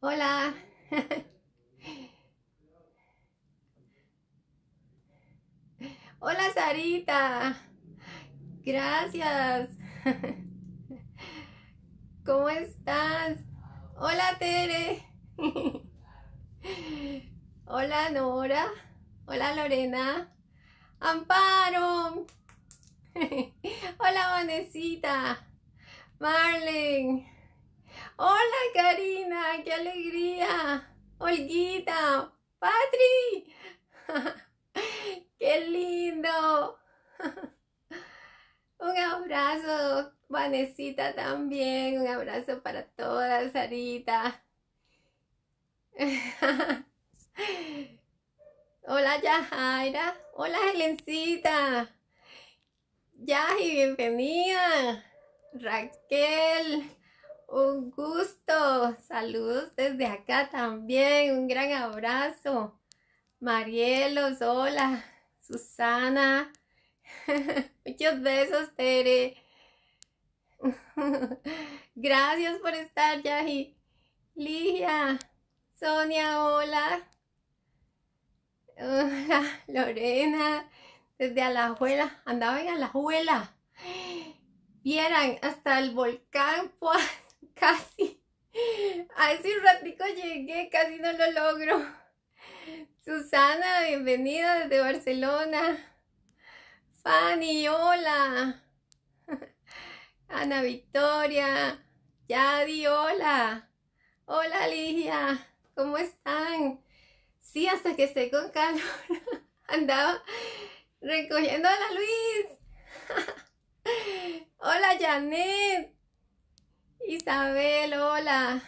Hola. Hola Sarita. Gracias. ¿Cómo estás? Hola Tere. Hola Nora. Hola Lorena. Amparo. Hola Vanesita. Marlene. Hola Karina, qué alegría. Olguita, Patri. qué lindo. un abrazo, Vanesita también. Un abrazo para todas, Sarita. Hola Yajaira. Hola Helencita. Yaji, bienvenida. Raquel, un gusto. Saludos desde acá también. Un gran abrazo. Marielos, hola. Susana. Muchos besos, Tere. Gracias por estar, Yahi. Ligia. Sonia, hola. Hola, Lorena. Desde Alajuela. Andaba en Alajuela. Vieran, hasta el volcán, pues. Casi. Hace un ratico llegué, casi no lo logro. Susana, bienvenida desde Barcelona. Fanny, hola. Ana Victoria. Yadi, hola. Hola Ligia, ¿cómo están? Sí, hasta que estoy con calor. Andaba recogiendo a la Luis. hola Janet. Isabel, hola.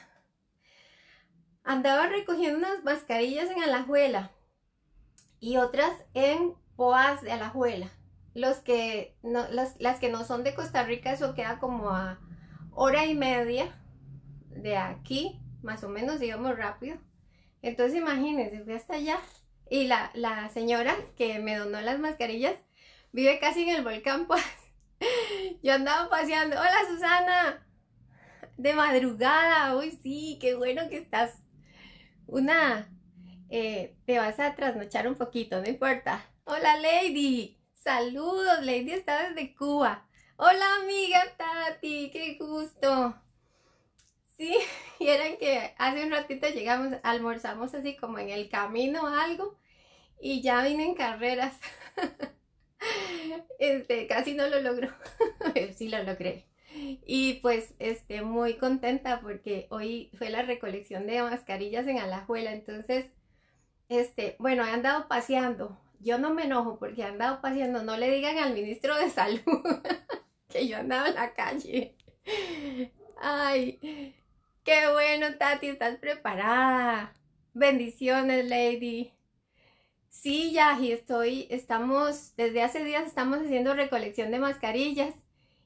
Andaba recogiendo unas mascarillas en Alajuela y otras en poas de Alajuela. Los que las, que no son de Costa Rica, eso queda como a hora y media de aquí, más o menos, íbamos rápido. Entonces imagínense, fui hasta allá y la, la señora que me donó las mascarillas vive casi en el volcán Poas. Yo andaba paseando, hola Susana, de madrugada. Uy, sí, qué bueno que estás. Una, eh, te vas a trasnochar un poquito, no importa. Hola, Lady. Saludos, Lady está desde Cuba. Hola, amiga Tati, qué gusto. Sí, y eran que hace un ratito llegamos, almorzamos así como en el camino o algo y ya vine en carreras. Este, casi no lo logró. sí lo logré. Y pues este, muy contenta porque hoy fue la recolección de mascarillas en Alajuela. Entonces, este, bueno, he andado paseando. Yo no me enojo porque he andado paseando. No le digan al ministro de salud que yo andaba en la calle. Ay, qué bueno, Tati, estás preparada. Bendiciones, Lady. Sí, y estoy, estamos, desde hace días estamos haciendo recolección de mascarillas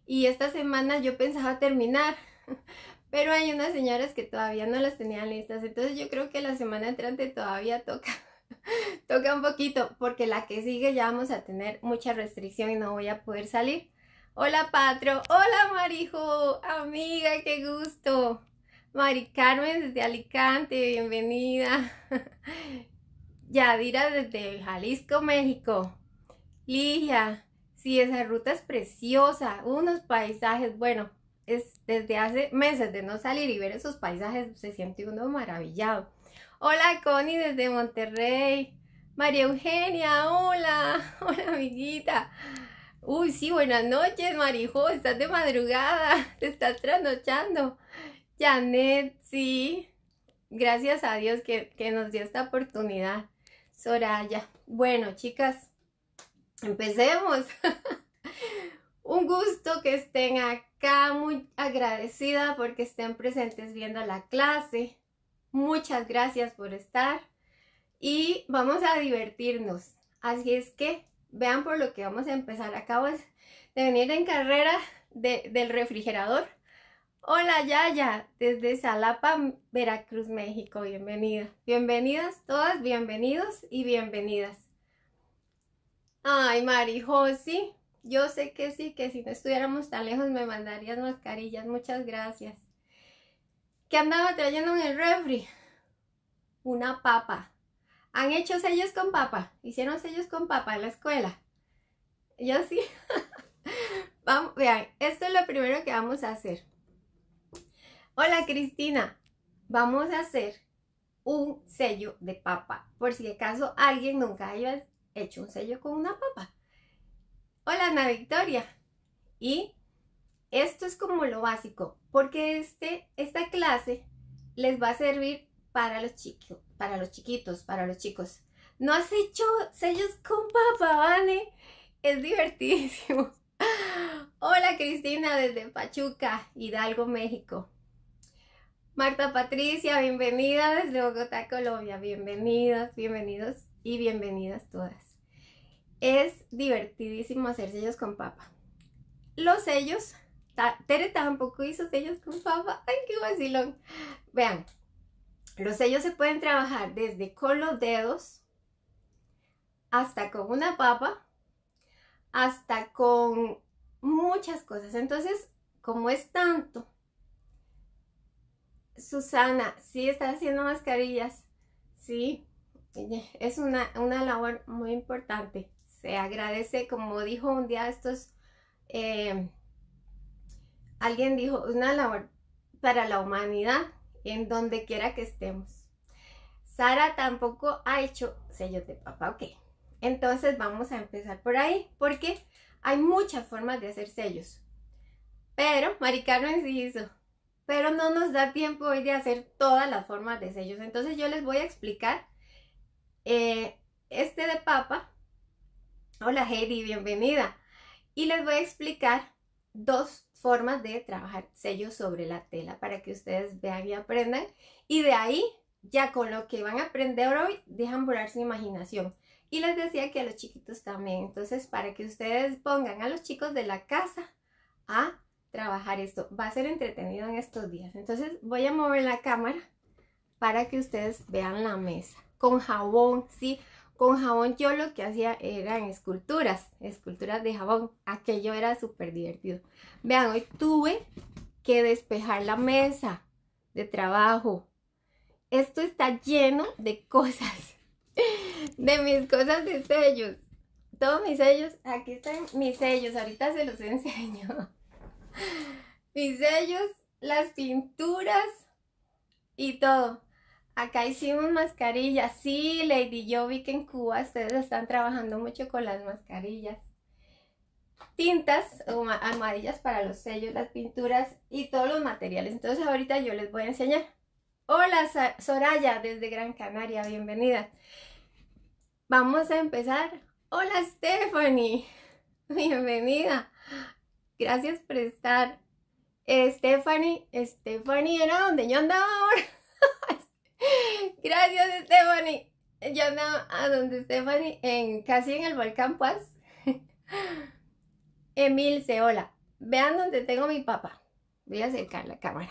y esta semana yo pensaba terminar, pero hay unas señoras que todavía no las tenían listas, entonces yo creo que la semana entrante todavía toca. Toca un poquito, porque la que sigue ya vamos a tener mucha restricción y no voy a poder salir. Hola Patro, hola Marijo, amiga, qué gusto. Mari Carmen desde Alicante, bienvenida. Yadira desde Jalisco, México. Ligia, Sí, esa ruta es preciosa, unos paisajes, bueno, es desde hace meses de no salir y ver esos paisajes se siente uno maravillado. Hola Connie desde Monterrey. María Eugenia, hola, hola amiguita. Uy, sí, buenas noches, Marijo, estás de madrugada, te estás trasnochando. Janet, sí, gracias a Dios que, que nos dio esta oportunidad. Soraya, bueno, chicas, Empecemos. Un gusto que estén acá, muy agradecida porque estén presentes viendo la clase. Muchas gracias por estar y vamos a divertirnos. Así es que vean por lo que vamos a empezar. Acabo de venir en carrera del refrigerador. Hola Yaya, desde Salapa, Veracruz, México. Bienvenida. Bienvenidas todas, bienvenidos y bienvenidas. Ay, Mari sí, yo sé que sí, que si no estuviéramos tan lejos me mandarías mascarillas, muchas gracias. ¿Qué andaba trayendo en el refri? Una papa. ¿Han hecho sellos con papa? ¿Hicieron sellos con papa en la escuela? Yo sí. vamos, vean, esto es lo primero que vamos a hacer. Hola Cristina, vamos a hacer un sello de papa, por si acaso alguien nunca haya hecho un sello con una papa. Hola Ana Victoria. Y esto es como lo básico, porque este, esta clase les va a servir para los, chicos, para los chiquitos, para los chicos. No has hecho sellos con papa, Vane? Es divertidísimo. Hola Cristina desde Pachuca, Hidalgo, México. Marta Patricia, bienvenida desde Bogotá, Colombia. Bienvenidos, bienvenidos y bienvenidas todas. Es divertidísimo hacer sellos con papa. Los sellos, Tere tampoco hizo sellos con papa. ¡Ay, qué vacilón! Vean, los sellos se pueden trabajar desde con los dedos hasta con una papa, hasta con muchas cosas. Entonces, como es tanto, Susana, sí está haciendo mascarillas, sí, es una, labor muy importante. Se agradece, como dijo un día estos, em, alguien dijo, una labor para la humanidad en donde quiera que estemos. Sara tampoco ha hecho sellos de papá, ok. Entonces vamos a empezar por ahí, porque hay muchas formas de hacer sellos. Pero Mari Carmen sí hizo. Pero no nos da tiempo hoy de hacer todas las formas de sellos. Entonces yo les voy a explicar eh, este de papa. Hola Heidi, bienvenida. Y les voy a explicar dos formas de trabajar sellos sobre la tela para que ustedes vean y aprendan. Y de ahí, ya con lo que van a aprender hoy, dejan volar su imaginación. Y les decía que a los chiquitos también. Entonces, para que ustedes pongan a los chicos de la casa a trabajar esto. Va a ser entretenido en estos días. Entonces, voy a mover la cámara para que ustedes vean la mesa con jabón, ¿sí? Con jabón yo lo que hacía eran esculturas, esculturas de jabón. Aquello era súper divertido. Vean, hoy tuve que despejar la mesa de trabajo. Esto está lleno de cosas, de mis cosas de sellos. Todos mis sellos, aquí están mis sellos, ahorita se los enseño. Mis sellos, las pinturas y todo. Acá hicimos mascarillas. Sí, Lady, yo vi que en Cuba ustedes están trabajando mucho con las mascarillas. Tintas o para los sellos, las pinturas y todos los materiales. Entonces ahorita yo les voy a enseñar. Hola Soraya desde Gran Canaria, bienvenida. Vamos a empezar. Hola Stephanie, bienvenida. Gracias por estar. Eh, Stephanie, Stephanie era donde yo andaba ahora. Gracias, Stephanie. Yo andaba a donde Stephanie, en, casi en el volcán Paz. Emilce, hola. Vean donde tengo mi papá. Voy a acercar la cámara.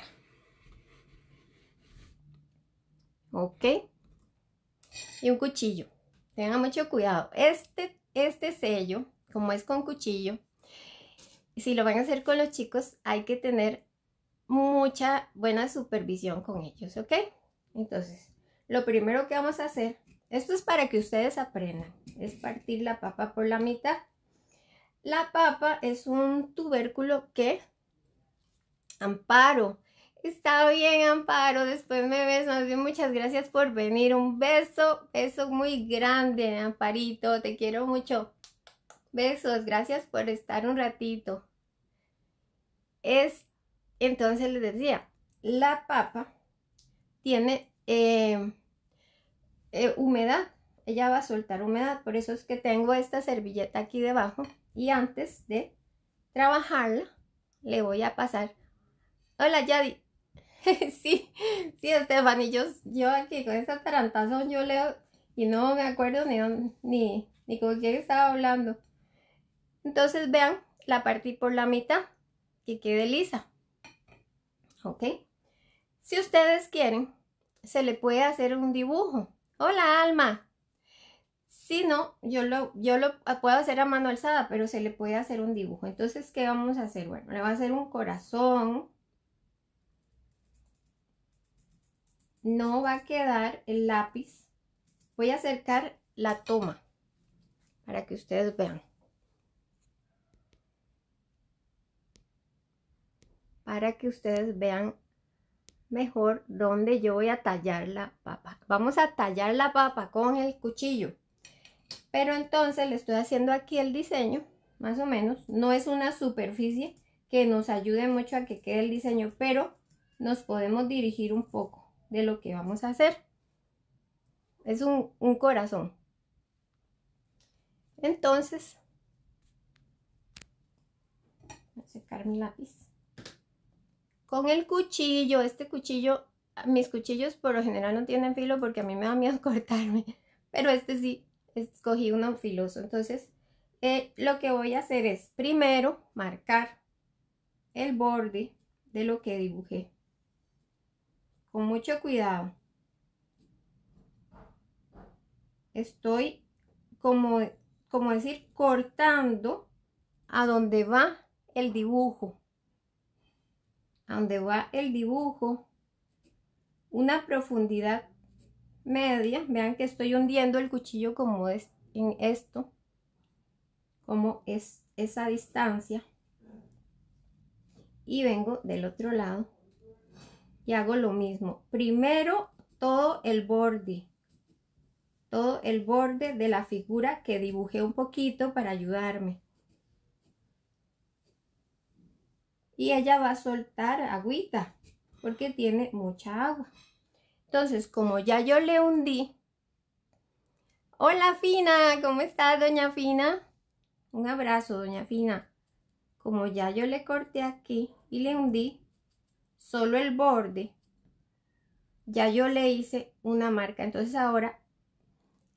Ok. Y un cuchillo. Tengan mucho cuidado. Este, este sello, como es con cuchillo, si lo van a hacer con los chicos, hay que tener mucha buena supervisión con ellos, ¿ok? Entonces, lo primero que vamos a hacer, esto es para que ustedes aprendan, es partir la papa por la mitad. La papa es un tubérculo que, Amparo, está bien Amparo, después me ves, más bien muchas gracias por venir, un beso, beso muy grande Amparito, te quiero mucho. Besos, gracias por estar un ratito. Es, entonces les decía, la papa tiene eh, eh, humedad. Ella va a soltar humedad. Por eso es que tengo esta servilleta aquí debajo. Y antes de trabajarla, le voy a pasar. Hola, Yadi. sí, sí, Stephanie. Yo, yo aquí con esa tarantazón yo leo y no me acuerdo ni, ni, ni con quién estaba hablando. Entonces vean, la partí por la mitad, que quede lisa. ¿Ok? Si ustedes quieren, se le puede hacer un dibujo. Hola, Alma. Si no, yo lo, yo lo puedo hacer a mano alzada, pero se le puede hacer un dibujo. Entonces, ¿qué vamos a hacer? Bueno, le va a hacer un corazón. No va a quedar el lápiz. Voy a acercar la toma para que ustedes vean. Para que ustedes vean mejor dónde yo voy a tallar la papa. Vamos a tallar la papa con el cuchillo. Pero entonces le estoy haciendo aquí el diseño, más o menos. No es una superficie que nos ayude mucho a que quede el diseño, pero nos podemos dirigir un poco de lo que vamos a hacer. Es un, corazón. Entonces, voy a secar mi lápiz con el cuchillo, este cuchillo, mis cuchillos por lo general no tienen filo porque a mí me da miedo cortarme, pero este sí, escogí uno filoso. Entonces, eh, lo que voy a hacer es primero marcar el borde de lo que dibujé. Con mucho cuidado. Estoy como, como decir cortando a donde va el dibujo donde va el dibujo, una profundidad media. Vean que estoy hundiendo el cuchillo como es en esto, como es esa distancia. Y vengo del otro lado y hago lo mismo. Primero todo el borde, todo el borde de la figura que dibujé un poquito para ayudarme. y ella va a soltar agüita porque tiene mucha agua. Entonces, como ya yo le hundí, hola Fina, ¿cómo está doña Fina? Un abrazo, doña Fina. Como ya yo le corté aquí y le hundí solo el borde, ya yo le hice una marca. Entonces ahora,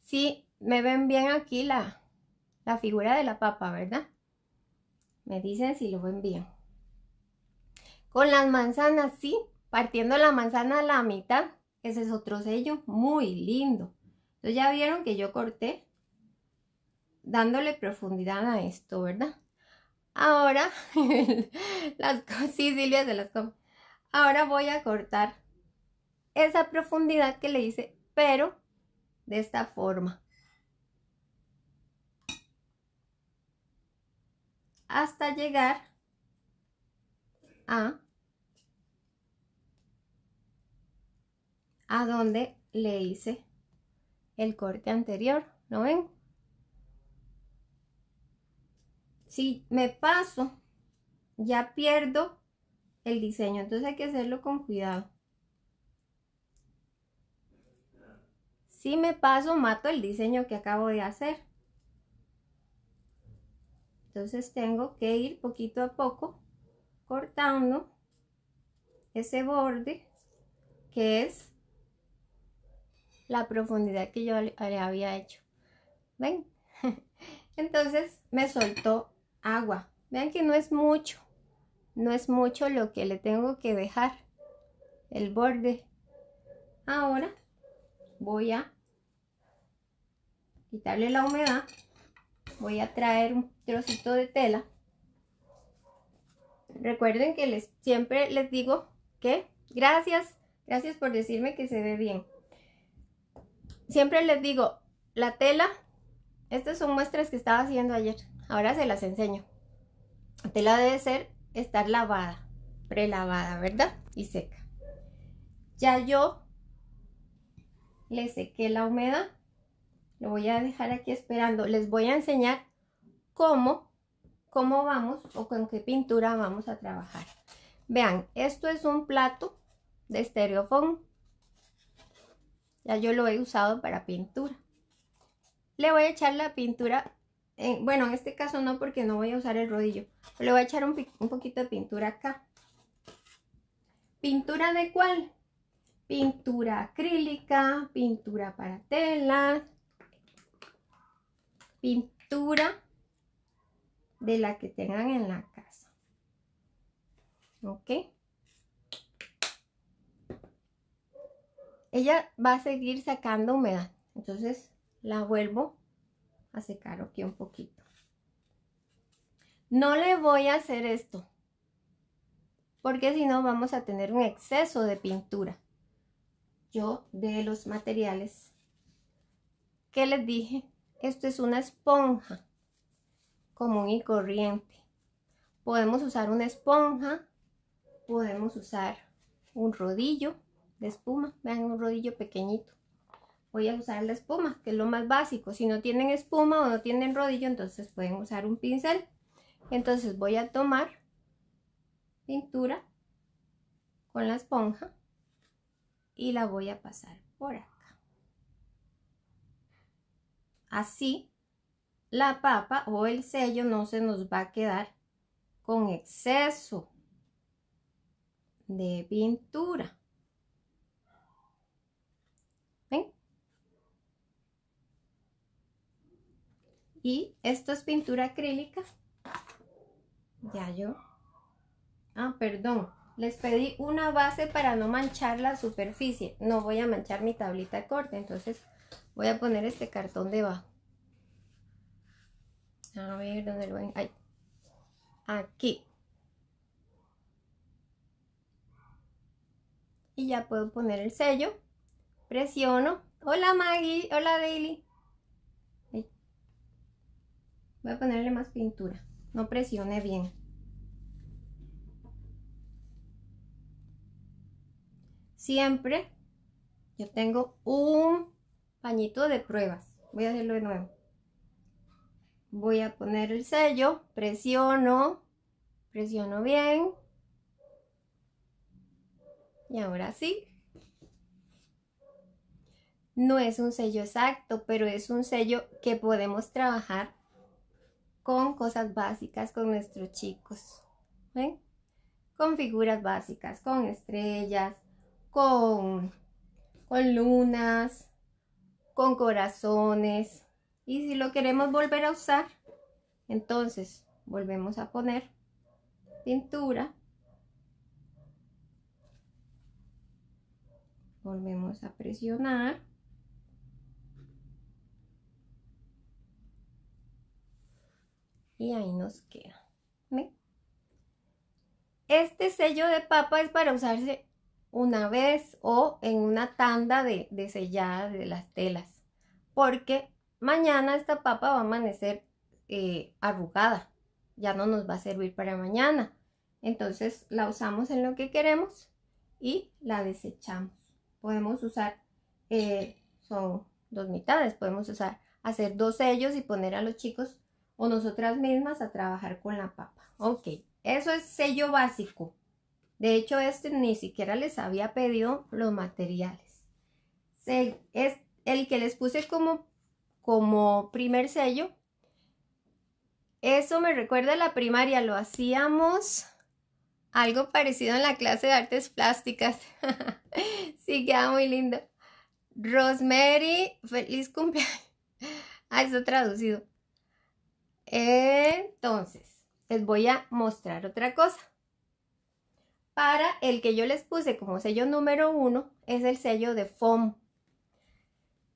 Si me ven bien aquí la, la figura de la papa, ¿verdad? Me dicen si lo ven bien. Con las manzanas, sí, partiendo la manzana a la mitad, ese es otro sello muy lindo. Entonces ya vieron que yo corté dándole profundidad a esto, ¿verdad? Ahora, las sí, Silvia se las come. Ahora voy a cortar esa profundidad que le hice, pero de esta forma. Hasta llegar a a donde le hice el corte anterior, ¿no ven? Si me paso, ya pierdo el diseño, entonces hay que hacerlo con cuidado. Si me paso, mato el diseño que acabo de hacer. Entonces tengo que ir poquito a poco cortando ese borde que es la profundidad que yo le, había hecho. ¿Ven? Entonces me soltó agua. Vean que no es mucho. No es mucho lo que le tengo que dejar. El borde. Ahora voy a quitarle la humedad. Voy a traer un trocito de tela. Recuerden que les, siempre les digo que gracias. Gracias por decirme que se ve bien siempre les digo, la tela, estas son muestras que estaba haciendo ayer, ahora se las enseño. La tela debe ser estar lavada, prelavada, ¿verdad? Y seca. Ya yo le sequé la humedad, lo voy a dejar aquí esperando. Les voy a enseñar cómo, cómo vamos o con qué pintura vamos a trabajar. Vean, esto es un plato de estereofón ya yo lo he usado para pintura. Le voy a echar la pintura, eh, bueno, en este caso no porque no voy a usar el rodillo. le voy a echar un, poquito de pintura acá. ¿Pintura de cuál? Pintura acrílica, pintura para tela. pintura de la que tengan en la casa. ¿Ok? ella va a seguir sacando humedad. Entonces la vuelvo a secar aquí un poquito. No le voy a hacer esto, porque si no vamos a tener un exceso de pintura. Yo de los materiales que les dije, esto es una esponja común y corriente. Podemos usar una esponja, podemos usar un rodillo, de espuma. Vean un rodillo pequeñito. Voy a usar la espuma, que es lo más básico. Si no tienen espuma o no tienen rodillo, entonces pueden usar un pincel. Entonces voy a tomar pintura con la esponja y la voy a pasar por acá. Así la papa o el sello no se nos va a quedar con exceso de pintura. Y esto es pintura acrílica. Ya yo. Ah, perdón. Les pedí una base para no manchar la superficie. No voy a manchar mi tablita de corte, entonces voy a poner este cartón debajo. A ver, ¿dónde lo Ay. Aquí. Y ya puedo poner el sello. Presiono. Hola Maggie, hola Daily. Voy a ponerle más pintura. No presione bien. Siempre yo tengo un pañito de pruebas. Voy a hacerlo de nuevo. Voy a poner el sello, presiono, presiono bien. Y ahora sí. No es un sello exacto, pero es un sello que podemos trabajar con cosas básicas con nuestros chicos. ¿Ven? Con figuras básicas, con estrellas, con, con lunas, con corazones. Y si lo queremos volver a usar, entonces volvemos a poner pintura. Volvemos a presionar. Y ahí nos queda. Este sello de papa es para usarse una vez o en una tanda de, de selladas de las telas. Porque mañana esta papa va a amanecer eh, arrugada. Ya no nos va a servir para mañana. Entonces la usamos en lo que queremos y la desechamos. Podemos usar, eh, son dos mitades, podemos usar, hacer dos sellos y poner a los chicos o nosotras mismas a trabajar con la papa. Ok, eso es sello básico. De hecho, este ni siquiera les había pedido los materiales. es el que les puse como, como primer sello. Eso me recuerda a la primaria, lo hacíamos algo parecido en la clase de artes plásticas. sí, queda muy lindo. Rosemary, feliz cumpleaños. Ah, eso traducido. Entonces, les voy a mostrar otra cosa. Para el que yo les puse como sello número uno, es el sello de FOM.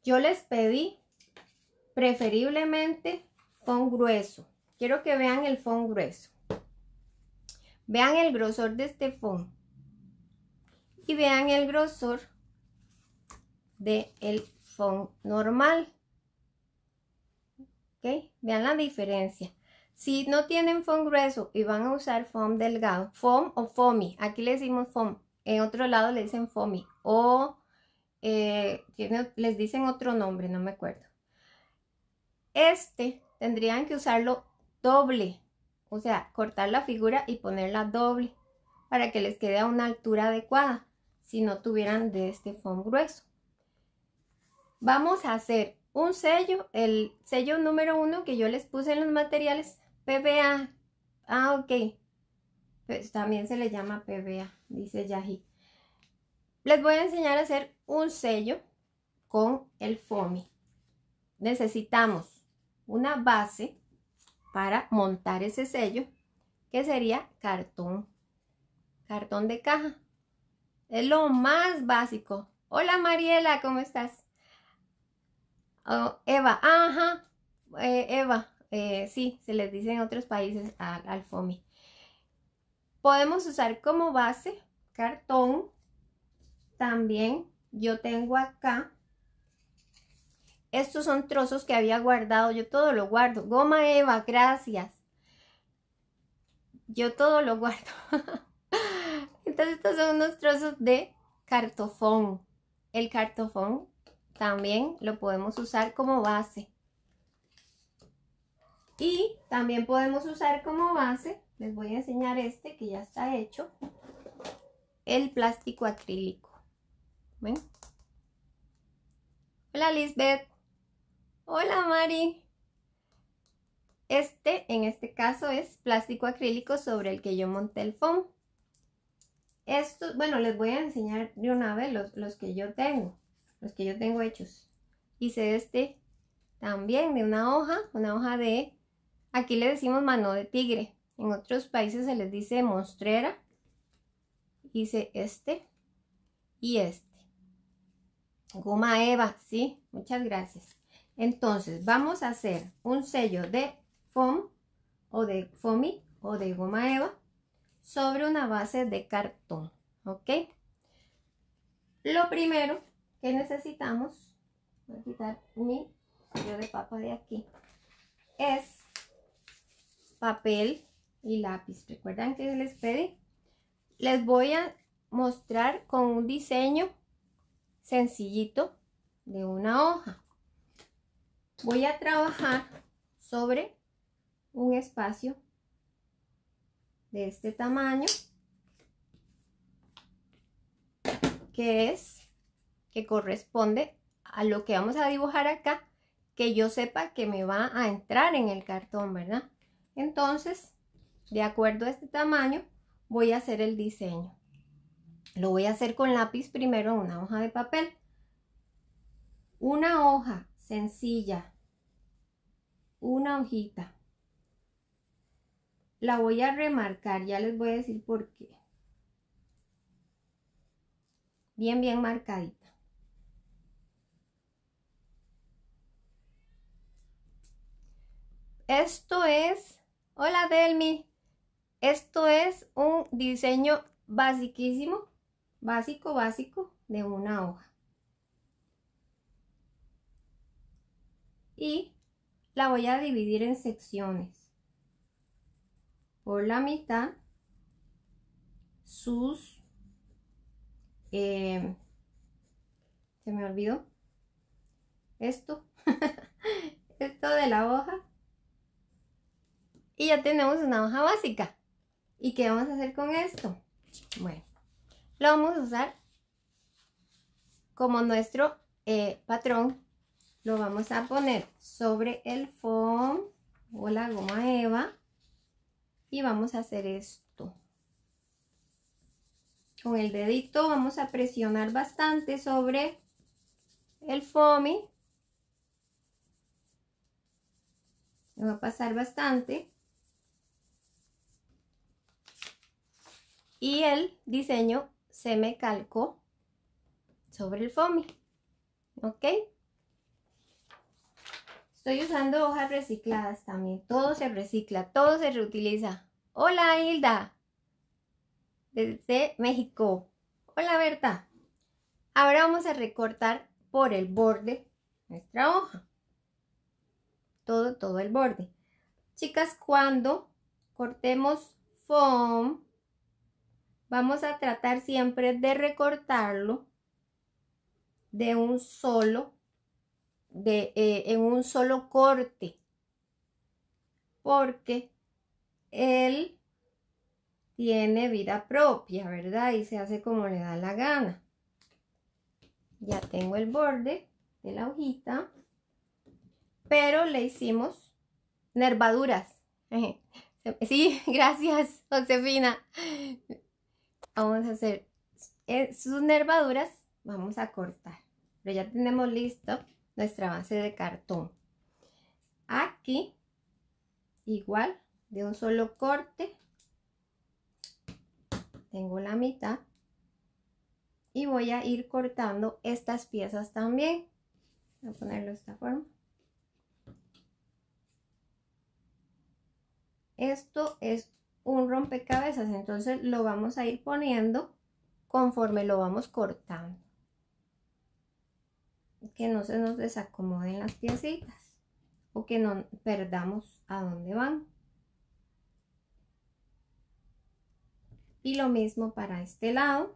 Yo les pedí preferiblemente FOM grueso. Quiero que vean el FOM grueso. Vean el grosor de este FOM. Y vean el grosor del de el FOM normal. Vean la diferencia. Si no tienen foam grueso y van a usar foam delgado, foam o foamy, aquí le decimos foam, en otro lado le dicen foamy o eh, les dicen otro nombre, no me acuerdo. Este tendrían que usarlo doble, o sea, cortar la figura y ponerla doble para que les quede a una altura adecuada si no tuvieran de este foam grueso. Vamos a hacer un sello, el sello número uno que yo les puse en los materiales, PBA. Ah, ok. Pues también se le llama PBA, dice Yahi. Les voy a enseñar a hacer un sello con el FOMI. Necesitamos una base para montar ese sello, que sería cartón. Cartón de caja. Es lo más básico. Hola Mariela, ¿cómo estás? Oh, Eva, ajá, eh, Eva, eh, sí, se les dice en otros países al, al FOMI. Podemos usar como base cartón. También yo tengo acá. Estos son trozos que había guardado. Yo todo lo guardo. Goma Eva, gracias. Yo todo lo guardo. Entonces estos son unos trozos de cartofón. El cartofón también lo podemos usar como base. Y también podemos usar como base, les voy a enseñar este que ya está hecho, el plástico acrílico. Hola Lisbeth. Hola Mari. Este, en este caso, es plástico acrílico sobre el que yo monté el foam. esto bueno, les voy a enseñar de una vez los que yo tengo los que yo tengo hechos. Hice este también de una hoja, una hoja de, aquí le decimos mano de tigre, en otros países se les dice monstrera. Hice este y este. Goma Eva, sí, muchas gracias. Entonces, vamos a hacer un sello de foam o de foamy o de goma eva sobre una base de cartón, ¿ok? Lo primero ¿Qué necesitamos, voy a quitar mi sello de papa de aquí, es papel y lápiz. ¿Recuerdan que les pedí? Les voy a mostrar con un diseño sencillito de una hoja. Voy a trabajar sobre un espacio de este tamaño que es que corresponde a lo que vamos a dibujar acá, que yo sepa que me va a entrar en el cartón, ¿verdad? Entonces, de acuerdo a este tamaño, voy a hacer el diseño. Lo voy a hacer con lápiz primero en una hoja de papel. Una hoja sencilla, una hojita. La voy a remarcar, ya les voy a decir por qué. Bien, bien marcadita. Esto es, hola Delmi, esto es un diseño basiquísimo, básico, básico de una hoja. Y la voy a dividir en secciones. Por la mitad, sus, eh, se me olvidó, esto, esto de la hoja y ya tenemos una hoja básica. ¿Y qué vamos a hacer con esto? Bueno, lo vamos a usar como nuestro eh, patrón. Lo vamos a poner sobre el foam o la goma eva. Y vamos a hacer esto. Con el dedito vamos a presionar bastante sobre el foamy. Me va a pasar bastante. y el diseño se me calcó sobre el foamy. ¿Ok? Estoy usando hojas recicladas también. Todo se recicla, todo se reutiliza. Hola Hilda, desde México. Hola Berta. Ahora vamos a recortar por el borde nuestra hoja. Todo, todo el borde. Chicas, cuando cortemos foam, Vamos a tratar siempre de recortarlo de un solo, de, eh, en un solo corte, porque él tiene vida propia, ¿verdad? Y se hace como le da la gana. Ya tengo el borde de la hojita, pero le hicimos nervaduras. Sí, gracias, Josefina vamos a hacer eh, sus nervaduras, vamos a cortar. Pero ya tenemos listo nuestra base de cartón. Aquí, igual, de un solo corte, tengo la mitad. Y voy a ir cortando estas piezas también. Voy a ponerlo de esta forma. Esto es un rompecabezas, entonces lo vamos a ir poniendo conforme lo vamos cortando. Que no se nos desacomoden las piecitas o que no perdamos a dónde van. Y lo mismo para este lado.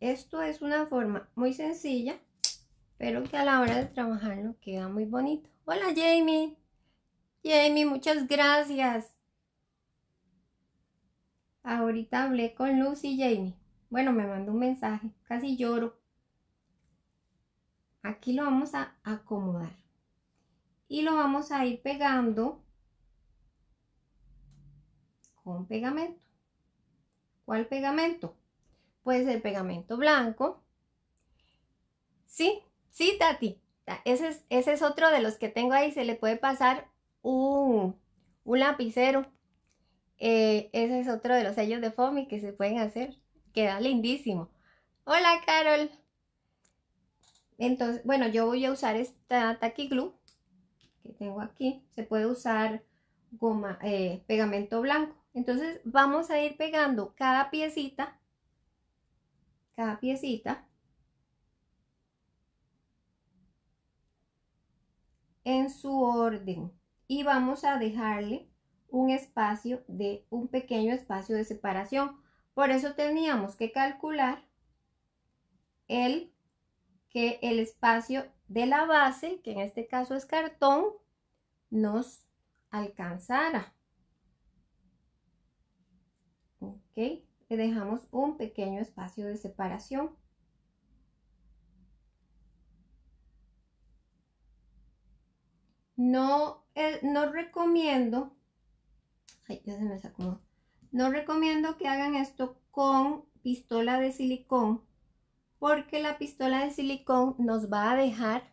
Esto es una forma muy sencilla, pero que a la hora de trabajarlo queda muy bonito. Hola Jamie. Jamie, muchas gracias. Ahorita hablé con Lucy y Jamie. Bueno, me mandó un mensaje. Casi lloro. Aquí lo vamos a acomodar. Y lo vamos a ir pegando con pegamento. ¿Cuál pegamento? Puede ser pegamento blanco. Sí, sí, Tati. Ese es, otro de los que tengo ahí. Se le puede pasar un, un lapicero. Eh, ese es otro de los sellos de Fomi que se pueden hacer. Queda lindísimo. Hola, Carol. Entonces, bueno, yo voy a usar esta Glue que tengo aquí. Se puede usar goma, eh, pegamento blanco. Entonces vamos a ir pegando cada piecita, cada piecita en su orden y vamos a dejarle un espacio de un pequeño espacio de separación. Por eso teníamos que calcular el que el espacio de la base, que en este caso es cartón, nos alcanzara. Ok, le dejamos un pequeño espacio de separación. No, eh, no recomiendo, ay, ya se me no recomiendo que hagan esto con pistola de silicón, porque la pistola de silicón nos va a dejar,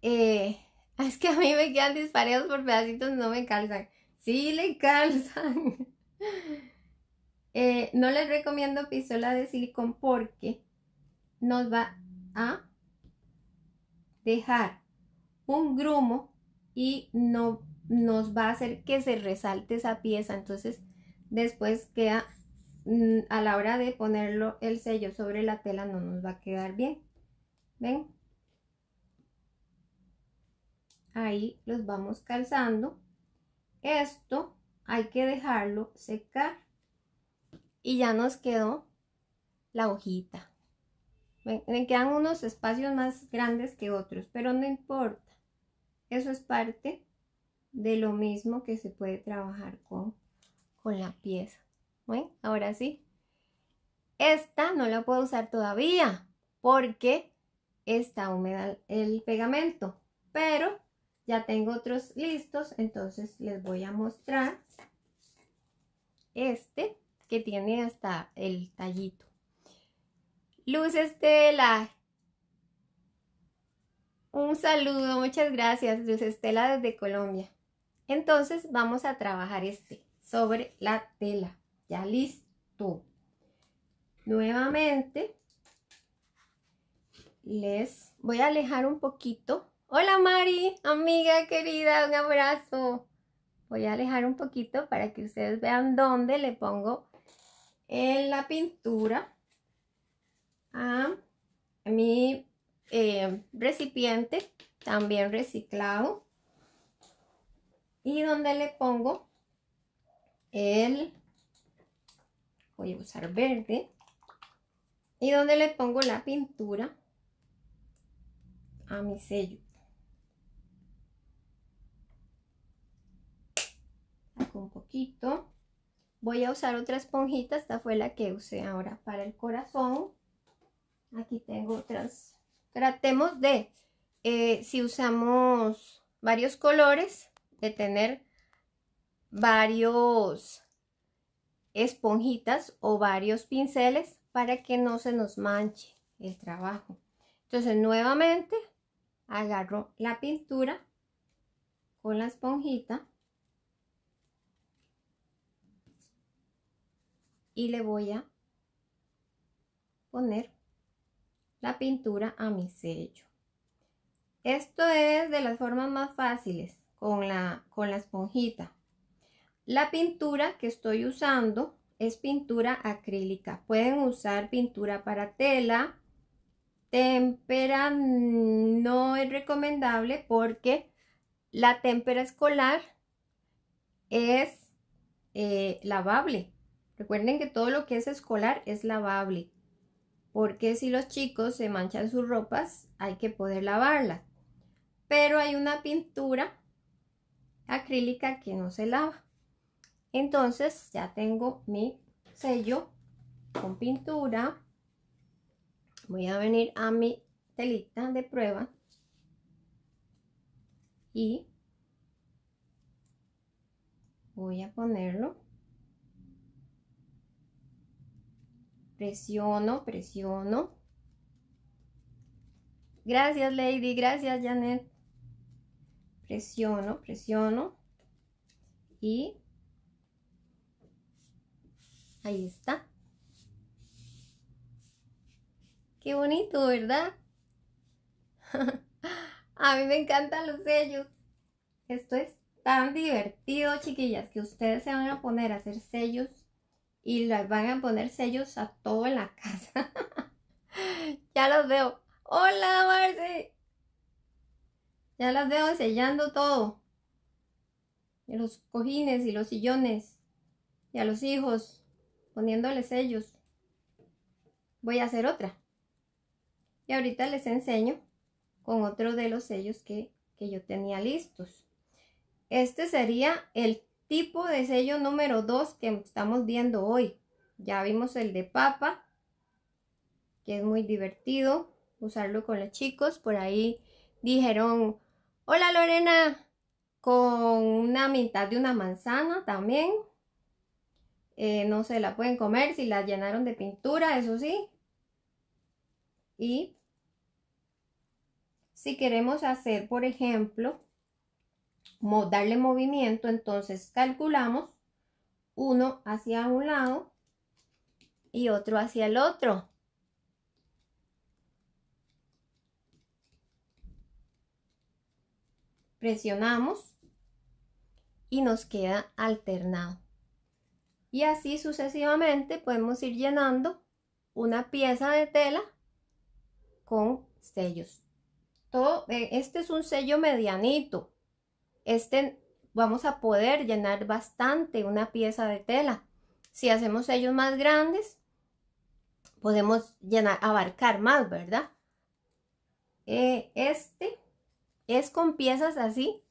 eh, es que a mí me quedan disparados por pedacitos, no me calzan, sí le calzan. Eh, no les recomiendo pistola de silicón porque nos va a dejar un grumo y no nos va a hacer que se resalte esa pieza. Entonces después queda mm, a la hora de ponerlo el sello sobre la tela no nos va a quedar bien. ¿Ven? Ahí los vamos calzando. Esto hay que dejarlo secar. Y ya nos quedó la hojita. ¿Ven? quedan unos espacios más grandes que otros, pero no importa. Eso es parte de lo mismo que se puede trabajar con, con la pieza. Bueno, ahora sí. Esta no la puedo usar todavía porque está húmeda el pegamento, pero ya tengo otros listos, entonces les voy a mostrar este que tiene hasta el tallito. Luces de la un saludo, muchas gracias, Luz Estela desde Colombia. Entonces vamos a trabajar este sobre la tela. Ya listo. Nuevamente les voy a alejar un poquito. Hola Mari, amiga querida, un abrazo. Voy a alejar un poquito para que ustedes vean dónde le pongo en la pintura a mi eh, recipiente también reciclado y donde le pongo el voy a usar verde y donde le pongo la pintura a mi sello un poquito voy a usar otra esponjita esta fue la que usé ahora para el corazón aquí tengo otras Tratemos de, eh, si usamos varios colores, de tener varios esponjitas o varios pinceles para que no se nos manche el trabajo. Entonces nuevamente agarro la pintura con la esponjita y le voy a poner la pintura a mi sello. Esto es de las formas más fáciles con la, con esponjita. La pintura que estoy usando es pintura acrílica. Pueden usar pintura para tela. Témpera no es recomendable porque la témpera escolar es eh, lavable. Recuerden que todo lo que es escolar es lavable porque si los chicos se manchan sus ropas, hay que poder lavarlas. Pero hay una pintura acrílica que no se lava. Entonces ya tengo mi sello con pintura. Voy a venir a mi telita de prueba y voy a ponerlo Presiono, presiono. Gracias, Lady. Gracias, Janet. Presiono, presiono. Y ahí está. Qué bonito, ¿verdad? A mí me encantan los sellos. Esto es tan divertido, chiquillas, que ustedes se van a poner a hacer sellos y les van a poner sellos a todo en la casa. ya los veo. Hola, Marce. Ya los veo sellando todo. los cojines y los sillones. Y a los hijos poniéndoles sellos. Voy a hacer otra. Y ahorita les enseño con otro de los sellos que, que yo tenía listos. Este sería el tipo de sello número 2 que estamos viendo hoy. Ya vimos el de papa, que es muy divertido usarlo con los chicos. Por ahí dijeron, hola Lorena, con una mitad de una manzana también. Eh, no se la pueden comer si la llenaron de pintura, eso sí. Y si queremos hacer, por ejemplo, darle movimiento, entonces calculamos uno hacia un lado y otro hacia el otro. Presionamos y nos queda alternado. Y así sucesivamente podemos ir llenando una pieza de tela con sellos. Todo, eh, este es un sello medianito, este vamos a poder llenar bastante una pieza de tela. Si hacemos ellos más grandes, podemos llenar, abarcar más, ¿verdad? Eh, este es con piezas así,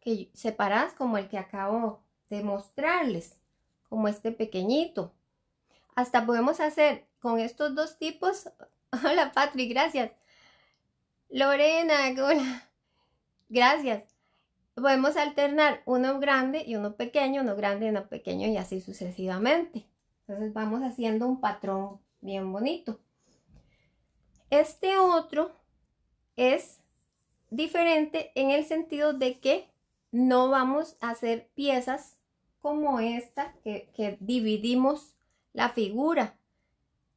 que separadas como el que acabo de mostrarles, como este pequeñito. Hasta podemos hacer con estos dos tipos, hola Patrick, gracias. Lorena, hola, gracias podemos alternar uno grande y uno pequeño, uno grande y uno pequeño y así sucesivamente. Entonces vamos haciendo un patrón bien bonito. Este otro es diferente en el sentido de que no vamos a hacer piezas como esta que, dividimos la figura.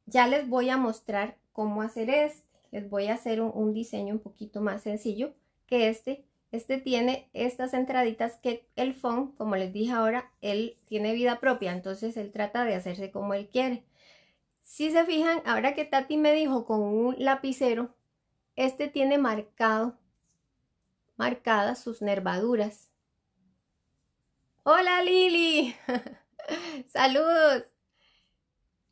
Ya les voy a mostrar cómo hacer este. Les voy a hacer un, un diseño un poquito más sencillo que este este tiene estas entraditas que el phone, como les dije ahora, él tiene vida propia, entonces él trata de hacerse como él quiere. Si se fijan, ahora que Tati me dijo con un lapicero, este tiene marcado, marcadas sus nervaduras. ¡Hola Lili! ¡Saludos!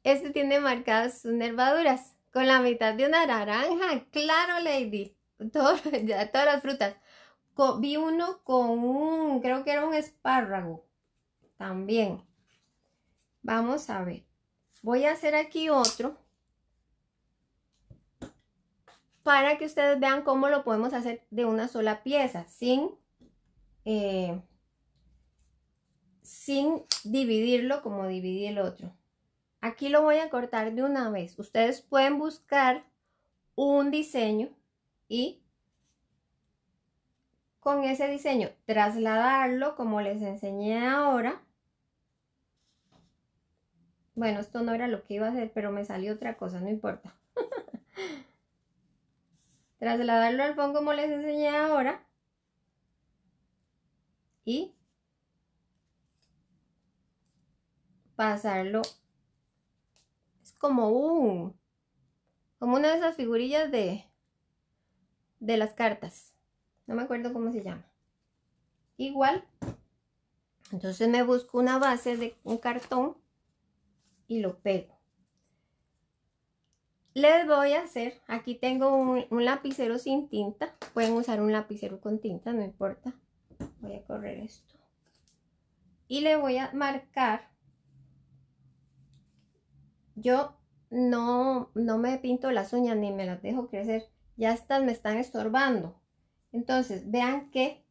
Este tiene marcadas sus nervaduras con la mitad de una naranja. ¡Claro, Lady! todas las frutas vi uno con un, creo que era un espárrago también. Vamos a ver. Voy a hacer aquí otro para que ustedes vean cómo lo podemos hacer de una sola pieza, sin, eh, sin dividirlo como dividí el otro. Aquí lo voy a cortar de una vez. Ustedes pueden buscar un diseño y con ese diseño, trasladarlo como les enseñé ahora. Bueno, esto no era lo que iba a hacer, pero me salió otra cosa, no importa. trasladarlo al fondo como les enseñé ahora. Y pasarlo. Es como un... como una de esas figurillas de... De las cartas no me acuerdo cómo se llama. Igual, entonces me busco una base de un cartón y lo pego. Les voy a hacer, aquí tengo un, lapicero sin tinta, pueden usar un lapicero con tinta, no importa. Voy a correr esto. Y le voy a marcar. Yo no, no me pinto las uñas ni me las dejo crecer, ya estas me están estorbando. Entonces, vean que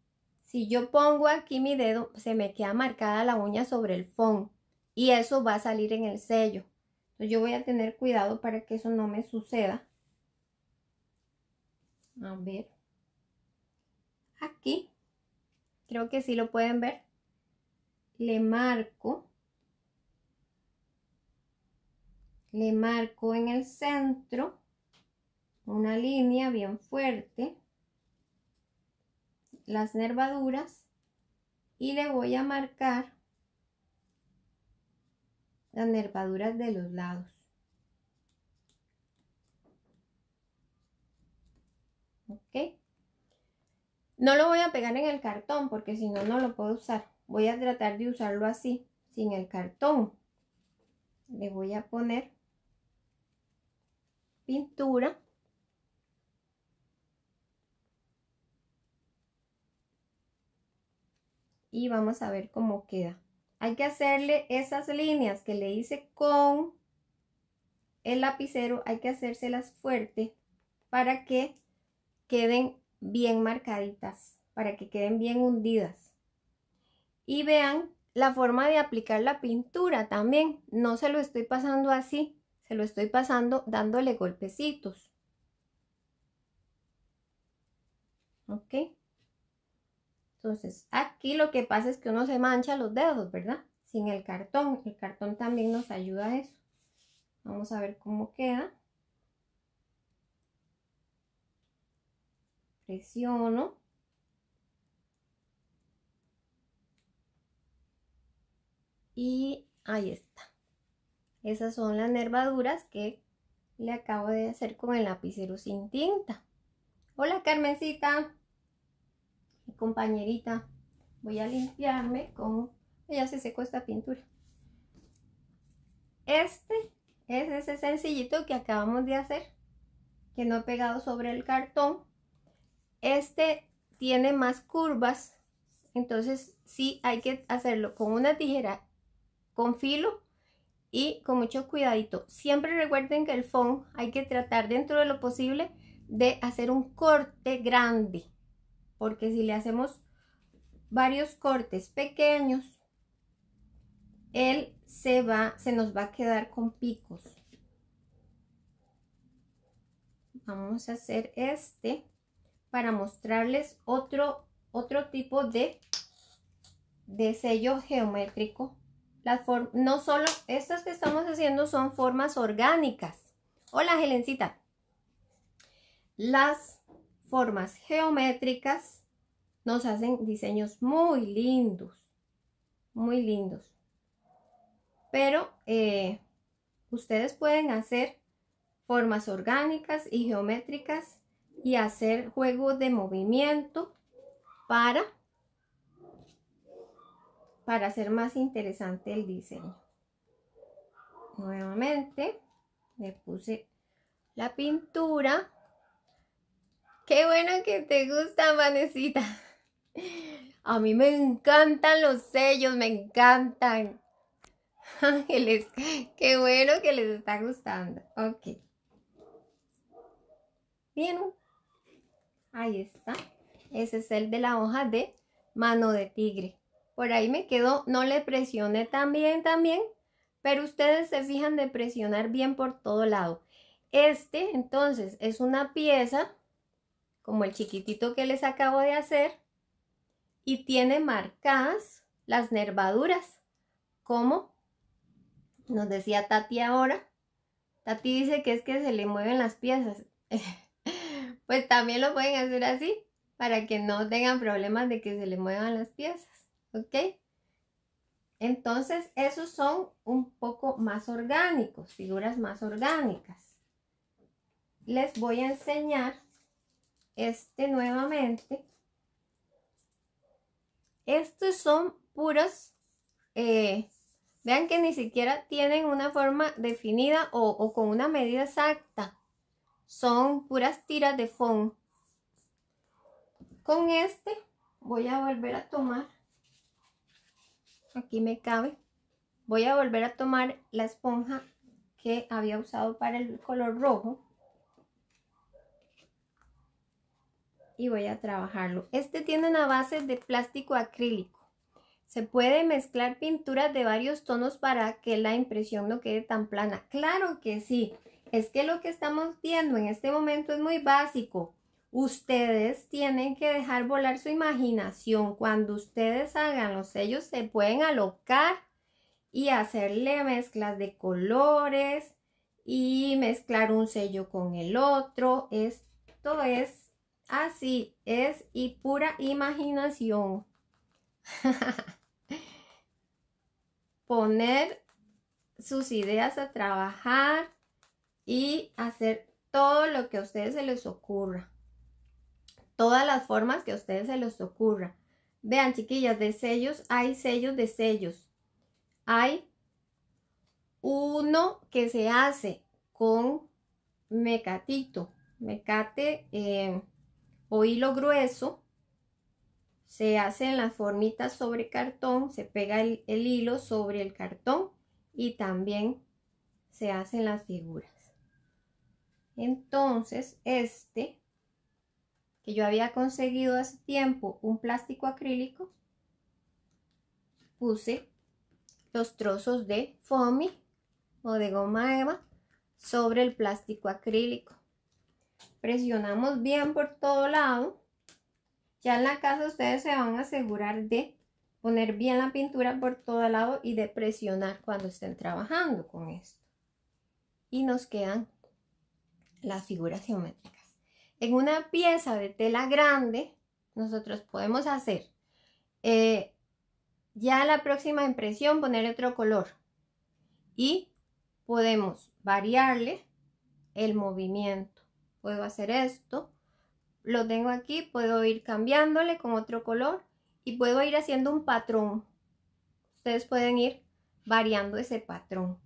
si yo pongo aquí mi dedo, se me queda marcada la uña sobre el fondo y eso va a salir en el sello. Entonces, yo voy a tener cuidado para que eso no me suceda. A ver. Aquí, creo que sí lo pueden ver. Le marco. Le marco en el centro una línea bien fuerte las nervaduras y le voy a marcar las nervaduras de los lados. ¿Ok? No lo voy a pegar en el cartón porque si no, no lo puedo usar. Voy a tratar de usarlo así, sin el cartón. Le voy a poner pintura. y vamos a ver cómo queda. Hay que hacerle esas líneas que le hice con el lapicero, hay que hacérselas fuerte para que queden bien marcaditas, para que queden bien hundidas. Y vean la forma de aplicar la pintura también. No se lo estoy pasando así, se lo estoy pasando dándole golpecitos. ¿Ok? Entonces, aquí lo que pasa es que uno se mancha los dedos, ¿verdad? Sin el cartón. El cartón también nos ayuda a eso. Vamos a ver cómo queda. Presiono. Y ahí está. Esas son las nervaduras que le acabo de hacer con el lapicero sin tinta. Hola Carmencita compañerita. Voy a limpiarme con... Ya se secó esta pintura. Este es ese sencillito que acabamos de hacer, que no he pegado sobre el cartón. Este tiene más curvas, entonces sí hay que hacerlo con una tijera con filo y con mucho cuidadito. Siempre recuerden que el fondo hay que tratar dentro de lo posible de hacer un corte grande porque si le hacemos varios cortes pequeños, él se va, se nos va a quedar con picos. Vamos a hacer este para mostrarles otro, otro tipo de, de sello geométrico. no solo, estas que estamos haciendo son formas orgánicas. Hola, Helencita. Las formas geométricas nos hacen diseños muy lindos, muy lindos. Pero eh, ustedes pueden hacer formas orgánicas y geométricas y hacer juegos de movimiento para, para hacer más interesante el diseño. Nuevamente le puse la pintura Qué bueno que te gusta, Manecita. A mí me encantan los sellos, me encantan. Ángeles, qué bueno que les está gustando. Ok. Bien. Ahí está. Ese es el de la hoja de mano de tigre. Por ahí me quedó, no le presioné tan bien, también. pero ustedes se fijan de presionar bien por todo lado. Este, entonces, es una pieza como el chiquitito que les acabo de hacer, y tiene marcadas las nervaduras, como nos decía Tati ahora. Tati dice que es que se le mueven las piezas. pues también lo pueden hacer así, para que no tengan problemas de que se le muevan las piezas, ¿ok? Entonces, esos son un poco más orgánicos, figuras más orgánicas. Les voy a enseñar este nuevamente. Estos son puros, eh, vean que ni siquiera tienen una forma definida o, o con una medida exacta. Son puras tiras de fondo. Con este voy a volver a tomar, aquí me cabe, voy a volver a tomar la esponja que había usado para el color rojo y voy a trabajarlo. Este tiene una base de plástico acrílico. Se puede mezclar pinturas de varios tonos para que la impresión no quede tan plana. Claro que sí. Es que lo que estamos viendo en este momento es muy básico. Ustedes tienen que dejar volar su imaginación. Cuando ustedes hagan los sellos se pueden alocar y hacerle mezclas de colores y mezclar un sello con el otro. Esto es así es y pura imaginación. Poner sus ideas a trabajar y hacer todo lo que a ustedes se les ocurra. Todas las formas que a ustedes se les ocurra. Vean, chiquillas, de sellos hay sellos de sellos. Hay uno que se hace con mecatito, mecate eh, o hilo grueso, se hacen las formitas sobre cartón, se pega el, el hilo sobre el cartón y también se hacen las figuras. Entonces, este, que yo había conseguido hace tiempo un plástico acrílico, puse los trozos de foamy o de goma eva sobre el plástico acrílico. Presionamos bien por todo lado. Ya en la casa ustedes se van a asegurar de poner bien la pintura por todo lado y de presionar cuando estén trabajando con esto. Y nos quedan las figuras geométricas. En una pieza de tela grande, nosotros podemos hacer eh, ya la próxima impresión, poner otro color. Y podemos variarle el movimiento puedo hacer esto, lo tengo aquí, puedo ir cambiándole con otro color y puedo ir haciendo un patrón. Ustedes pueden ir variando ese patrón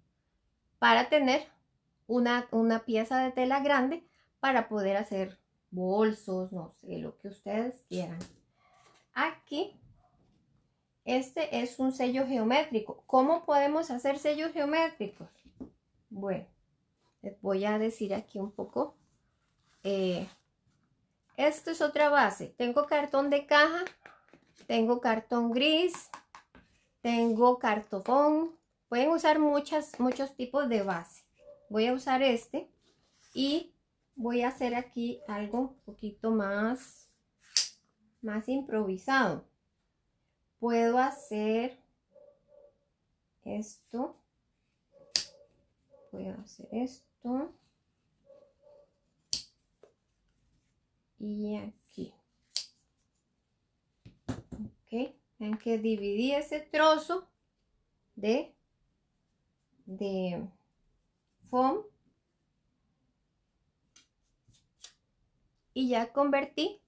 para tener una, pieza de tela grande para poder hacer bolsos, no sé, lo que ustedes quieran. Aquí, este es un sello geométrico. ¿Cómo podemos hacer sellos geométricos? Bueno, les voy a decir aquí un poco eh, esto es otra base. Tengo cartón de caja, tengo cartón gris, tengo cartofón. Pueden usar muchos tipos de base. Voy a usar este y voy a hacer aquí algo un poquito más, más improvisado. Puedo hacer esto. Voy a hacer esto. y aquí. Ok, En que dividí ese trozo de, de foam y ya convertí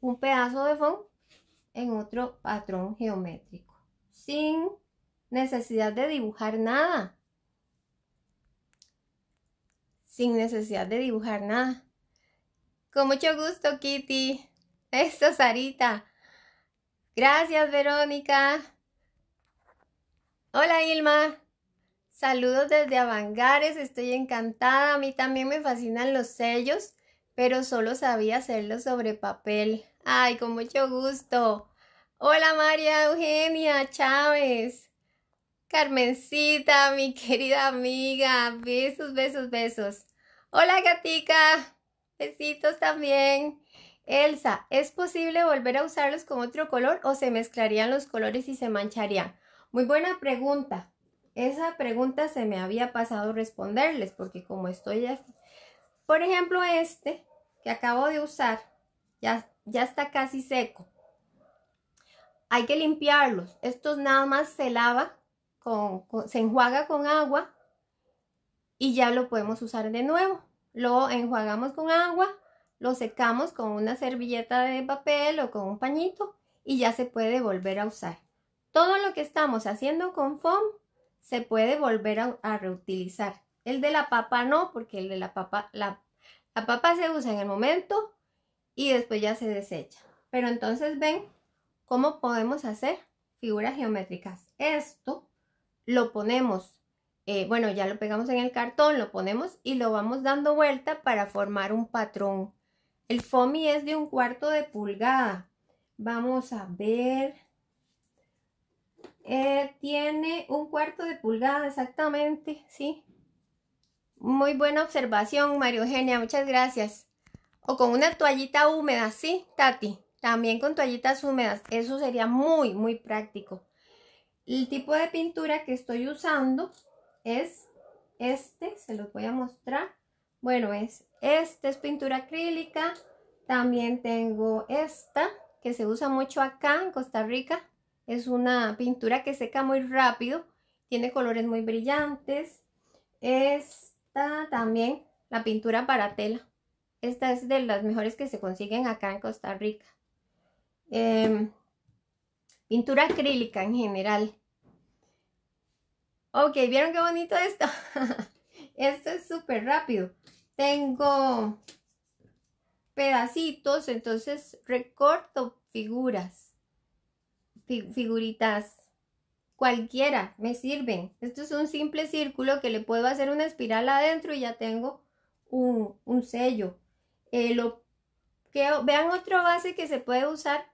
un pedazo de foam en otro patrón geométrico sin necesidad de dibujar nada sin necesidad de dibujar nada con mucho gusto, Kitty. Eso, Sarita. Gracias, Verónica. Hola, Ilma. Saludos desde Avangares. Estoy encantada. A mí también me fascinan los sellos, pero solo sabía hacerlos sobre papel. Ay, con mucho gusto. Hola, María Eugenia Chávez. Carmencita, mi querida amiga. Besos, besos, besos. Hola, gatica. Besitos también. Elsa, ¿es posible volver a usarlos con otro color o se mezclarían los colores y se mancharían? Muy buena pregunta. Esa pregunta se me había pasado responderles porque como estoy aquí. Por ejemplo, este que acabo de usar ya, ya está casi seco. Hay que limpiarlos. Estos nada más se lava, con, se enjuaga con agua y ya lo podemos usar de nuevo. Lo enjuagamos con agua, lo secamos con una servilleta de papel o con un pañito y ya se puede volver a usar. Todo lo que estamos haciendo con foam se puede volver a, reutilizar. El de la papa no, porque el de la papa, la, la papa se usa en el momento y después ya se desecha. Pero entonces ven cómo podemos hacer figuras geométricas. Esto lo ponemos eh, bueno, ya lo pegamos en el cartón, lo ponemos y lo vamos dando vuelta para formar un patrón. El foamy es de un cuarto de pulgada. Vamos a ver. Eh, tiene un cuarto de pulgada exactamente, ¿sí? Muy buena observación, mario Eugenia, muchas gracias. O con una toallita húmeda, ¿sí, Tati? También con toallitas húmedas, eso sería muy, muy práctico. El tipo de pintura que estoy usando es este, se los voy a mostrar. Bueno, es este, es pintura acrílica. También tengo esta, que se usa mucho acá en Costa Rica. Es una pintura que seca muy rápido, tiene colores muy brillantes. Esta también, la pintura para tela. Esta es de las mejores que se consiguen acá en Costa Rica. Em, pintura acrílica en general. Ok, ¿vieron qué bonito esto? esto es súper rápido. Tengo pedacitos, entonces recorto figuras, figuritas cualquiera, me sirven. Esto es un simple círculo que le puedo hacer una espiral adentro y ya tengo un, sello. Eh, lo vean otra base que se puede usar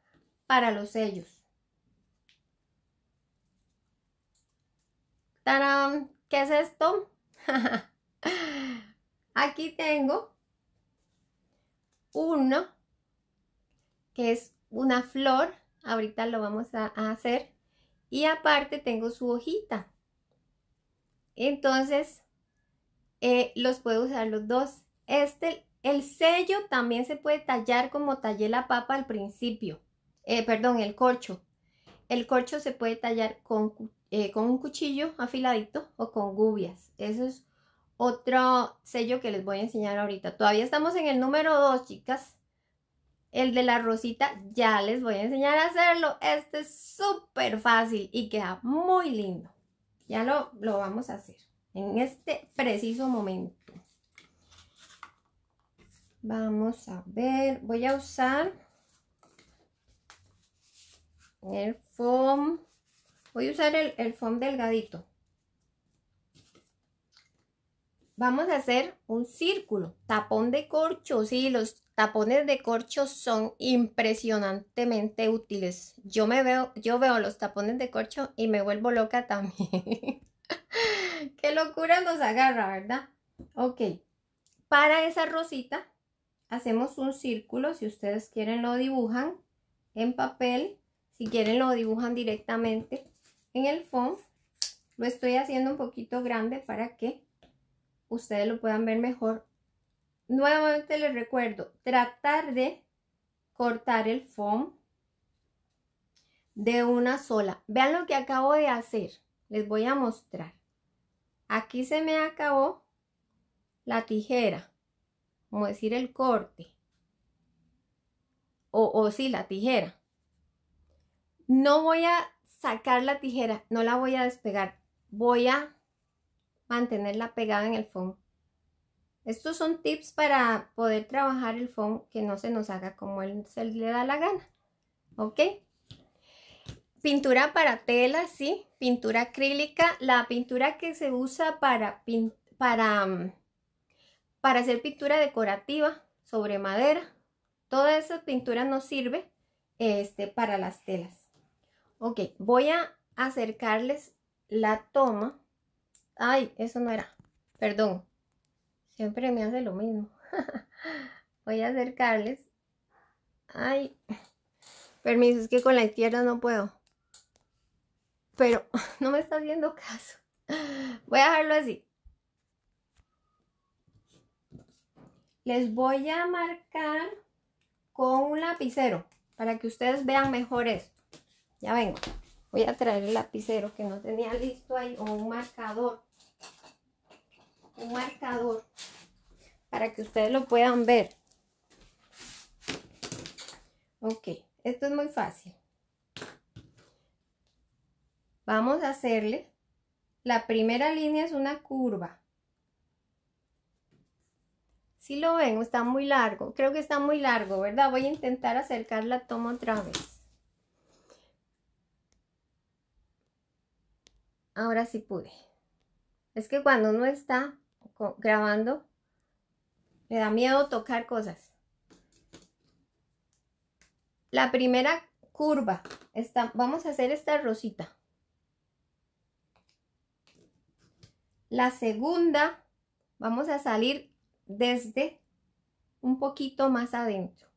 para los sellos. ¿Qué es esto? Aquí tengo uno que es una flor. Ahorita lo vamos a, hacer. Y aparte tengo su hojita. Entonces, eh, los puedo usar los dos. Este, el sello también se puede tallar como tallé la papa al principio. Eh, perdón, el corcho. El corcho se puede tallar con, eh, con un cuchillo afiladito o con gubias. Eso es otro sello que les voy a enseñar ahorita. Todavía estamos en el número 2, chicas. El de la rosita ya les voy a enseñar a hacerlo. Este es súper fácil y queda muy lindo. Ya lo, lo vamos a hacer en este preciso momento. Vamos a ver, voy a usar el foam Voy a usar el, el foam delgadito. Vamos a hacer un círculo, tapón de corcho. Sí, los tapones de corcho son impresionantemente útiles. Yo me veo, yo veo los tapones de corcho y me vuelvo loca también. Qué locura nos agarra, ¿verdad? Ok, para esa rosita hacemos un círculo, si ustedes quieren lo dibujan en papel, si quieren lo dibujan directamente. En el foam lo estoy haciendo un poquito grande para que ustedes lo puedan ver mejor. Nuevamente les recuerdo, tratar de cortar el foam de una sola. Vean lo que acabo de hacer. Les voy a mostrar. Aquí se me acabó la tijera, como decir el corte. O, o sí, la tijera. No voy a sacar la tijera, no la voy a despegar, voy a mantenerla pegada en el fondo. Estos son tips para poder trabajar el fondo que no se nos haga como él se le da la gana. ¿Ok? Pintura para tela, sí. Pintura acrílica. La pintura que se usa para, para, mm, para hacer pintura decorativa sobre madera. Toda esa pintura nos sirve este, para las telas. Ok, voy a acercarles la toma. Ay, eso no era. Perdón. Siempre me hace lo mismo. voy a acercarles. Ay. Permiso, es que con la izquierda no puedo. Pero no me está haciendo caso. Voy a dejarlo así. Les voy a marcar con un lapicero para que ustedes vean mejor esto. Ya vengo. Voy a traer el lapicero que no tenía listo ahí o un marcador. Un marcador para que ustedes lo puedan ver. Ok, esto es muy fácil. Vamos a hacerle, la primera línea es una curva. Si lo ven, está muy largo, creo que está muy largo, ¿verdad? Voy a intentar acercar la toma otra vez. Ahora sí pude. Es que cuando uno está grabando, me da miedo tocar cosas. La primera curva. Está, vamos a hacer esta rosita. La segunda, vamos a salir desde un poquito más adentro.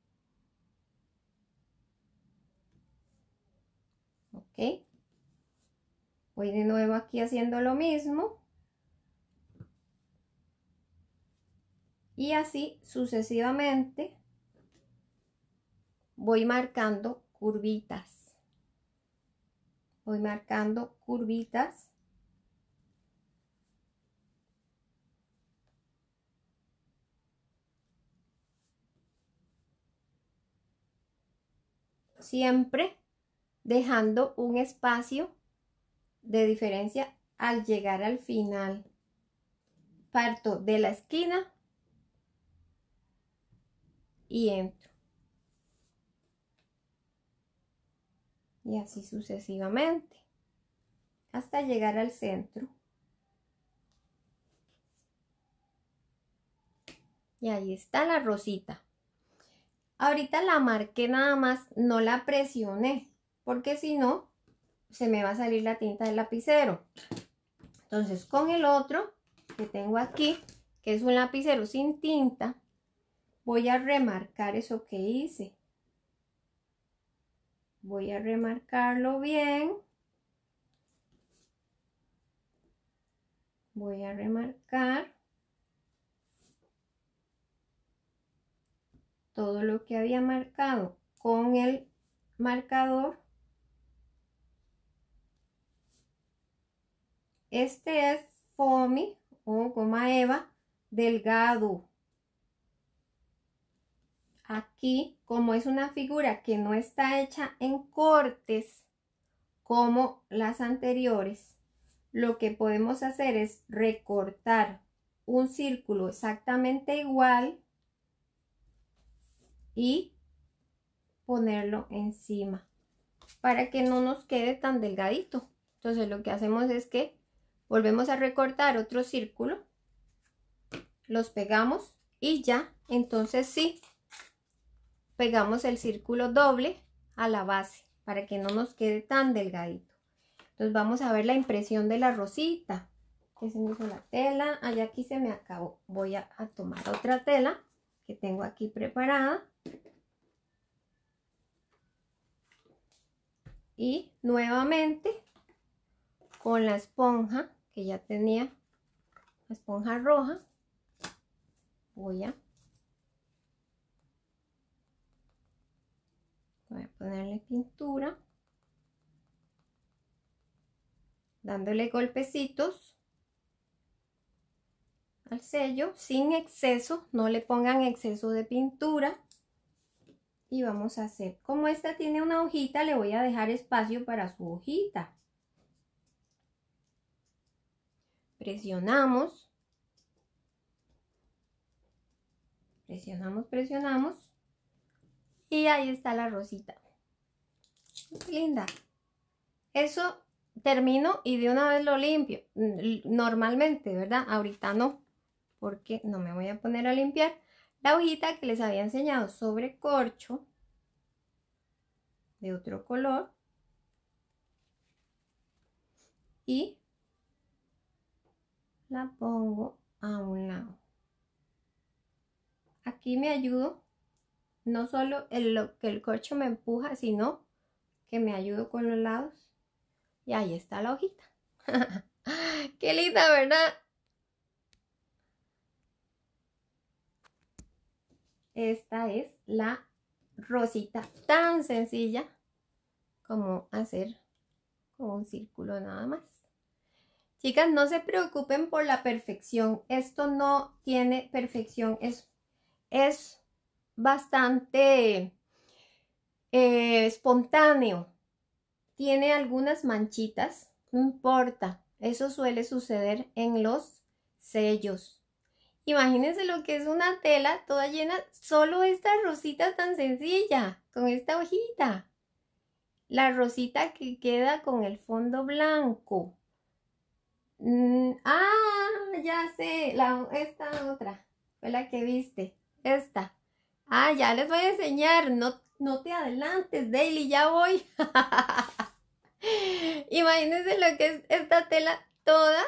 ¿Ok? Voy de nuevo aquí haciendo lo mismo. Y así sucesivamente voy marcando curvitas. Voy marcando curvitas. Siempre dejando un espacio de diferencia al llegar al final. Parto de la esquina y entro. Y así sucesivamente hasta llegar al centro. Y ahí está la rosita. Ahorita la marqué nada más, no la presioné, porque si no, se me va a salir la tinta del lapicero. Entonces con el otro que tengo aquí, que es un lapicero sin tinta, voy a remarcar eso que hice. Voy a remarcarlo bien. Voy a remarcar todo lo que había marcado con el marcador Este es Fomi o coma eva delgado. Aquí, como es una figura que no está hecha en cortes como las anteriores, lo que podemos hacer es recortar un círculo exactamente igual y ponerlo encima para que no nos quede tan delgadito. Entonces lo que hacemos es que volvemos a recortar otro círculo, los pegamos y ya, entonces sí, pegamos el círculo doble a la base para que no nos quede tan delgadito. Entonces vamos a ver la impresión de la rosita. Que se me hizo la tela, Ay, aquí se me acabó. Voy a tomar otra tela que tengo aquí preparada. Y nuevamente con la esponja que ya tenía la esponja roja, voy a, voy a ponerle pintura, dándole golpecitos al sello sin exceso, no le pongan exceso de pintura. Y vamos a hacer, como esta tiene una hojita, le voy a dejar espacio para su hojita. presionamos, presionamos, presionamos y ahí está la rosita. Linda. Eso termino y de una vez lo limpio. Normalmente, ¿verdad? Ahorita no, porque no me voy a poner a limpiar. La hojita que les había enseñado sobre corcho de otro color. Y la pongo a un lado. Aquí me ayudo, no solo en lo que el corcho me empuja, sino que me ayudo con los lados. Y ahí está la hojita. ¡Qué linda, verdad! Esta es la rosita tan sencilla como hacer con un círculo nada más. Chicas, no se preocupen por la perfección. Esto no tiene perfección. Es, es bastante eh, espontáneo. Tiene algunas manchitas. No importa. Eso suele suceder en los sellos. Imagínense lo que es una tela toda llena, solo esta rosita tan sencilla, con esta hojita. La rosita que queda con el fondo blanco. Mm, ah, ya sé, esta otra, fue la que viste, esta. Ah, ya les voy a enseñar, no, no te adelantes, Daily, ya voy. Imagínense lo que es esta tela toda,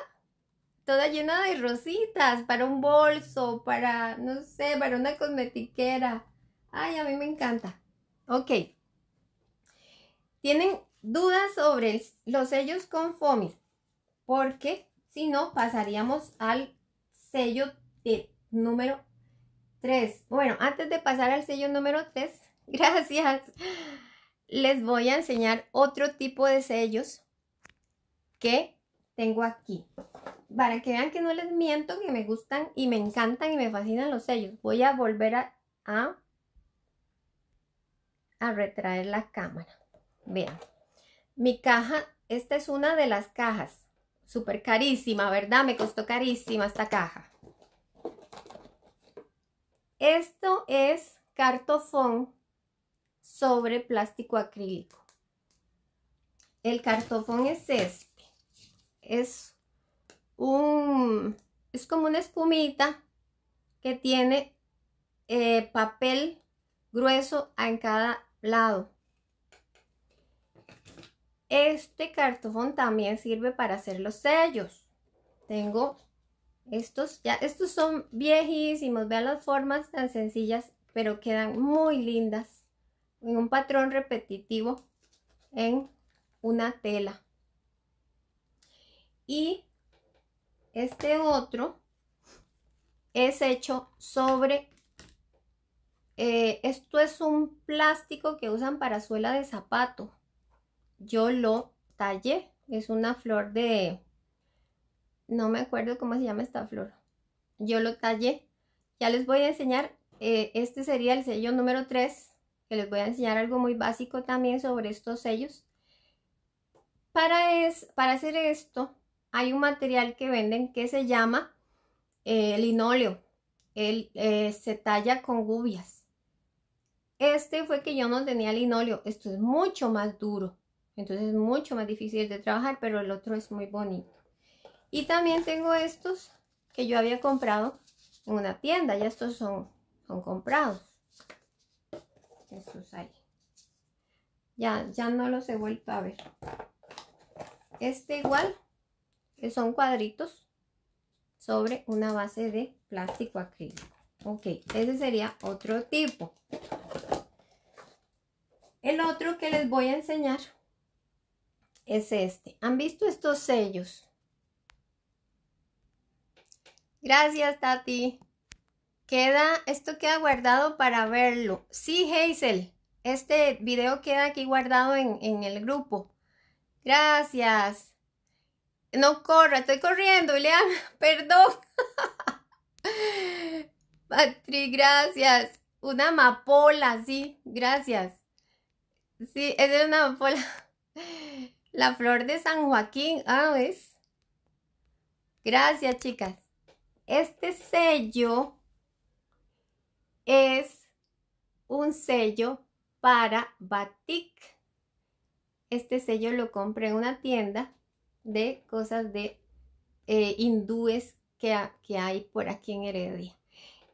toda llena de rositas, para un bolso, para, no sé, para una cosmetiquera. Ay, a mí me encanta. Ok. ¿Tienen dudas sobre los sellos con Fomis? porque si no pasaríamos al sello de número 3. Bueno, antes de pasar al sello número 3, gracias, les voy a enseñar otro tipo de sellos que tengo aquí. Para que vean que no les miento, que me gustan y me encantan y me fascinan los sellos. Voy a volver a, a, a retraer la cámara. Vean, mi caja, esta es una de las cajas Súper carísima, ¿verdad? Me costó carísima esta caja. Esto es cartofón sobre plástico acrílico. El cartofón es este. Es un... Es como una espumita que tiene eh, papel grueso en cada lado. Este cartón también sirve para hacer los sellos. Tengo estos ya, estos son viejísimos, vean las formas tan sencillas, pero quedan muy lindas. En un patrón repetitivo en una tela. Y este otro es hecho sobre... Eh, esto es un plástico que usan para suela de zapato yo lo tallé. Es una flor de... No me acuerdo cómo se llama esta flor. Yo lo tallé. Ya les voy a enseñar. Eh, este sería el sello número 3. Que les voy a enseñar algo muy básico también sobre estos sellos. Para, hacer esto hay un material que venden que se llama eh, linóleo. Él eh, se talla con gubias. Este fue que yo no tenía linóleo. Esto es mucho más duro. Entonces es mucho más difícil de trabajar, pero el otro es muy bonito. Y también tengo estos que yo había comprado en una tienda. Ya estos son, son comprados. Estos ahí. Ya, ya no los he vuelto a ver. Este igual, que son cuadritos sobre una base de plástico acrílico. Ok, ese sería otro tipo. El otro que les voy a enseñar es este. ¿Han visto estos sellos? Gracias, Tati. Queda, esto queda guardado para verlo. Sí, Hazel, este video queda aquí guardado en, el grupo. Gracias. No corra, estoy corriendo, Ileana. Perdón. Patri, gracias. Una amapola, sí, gracias. Sí, es una amapola. La flor de San Joaquín, ah, Gracias, chicas. Este sello es un sello para batik. Este sello lo compré en una tienda de cosas de eh, hindúes que, que hay por aquí en Heredia.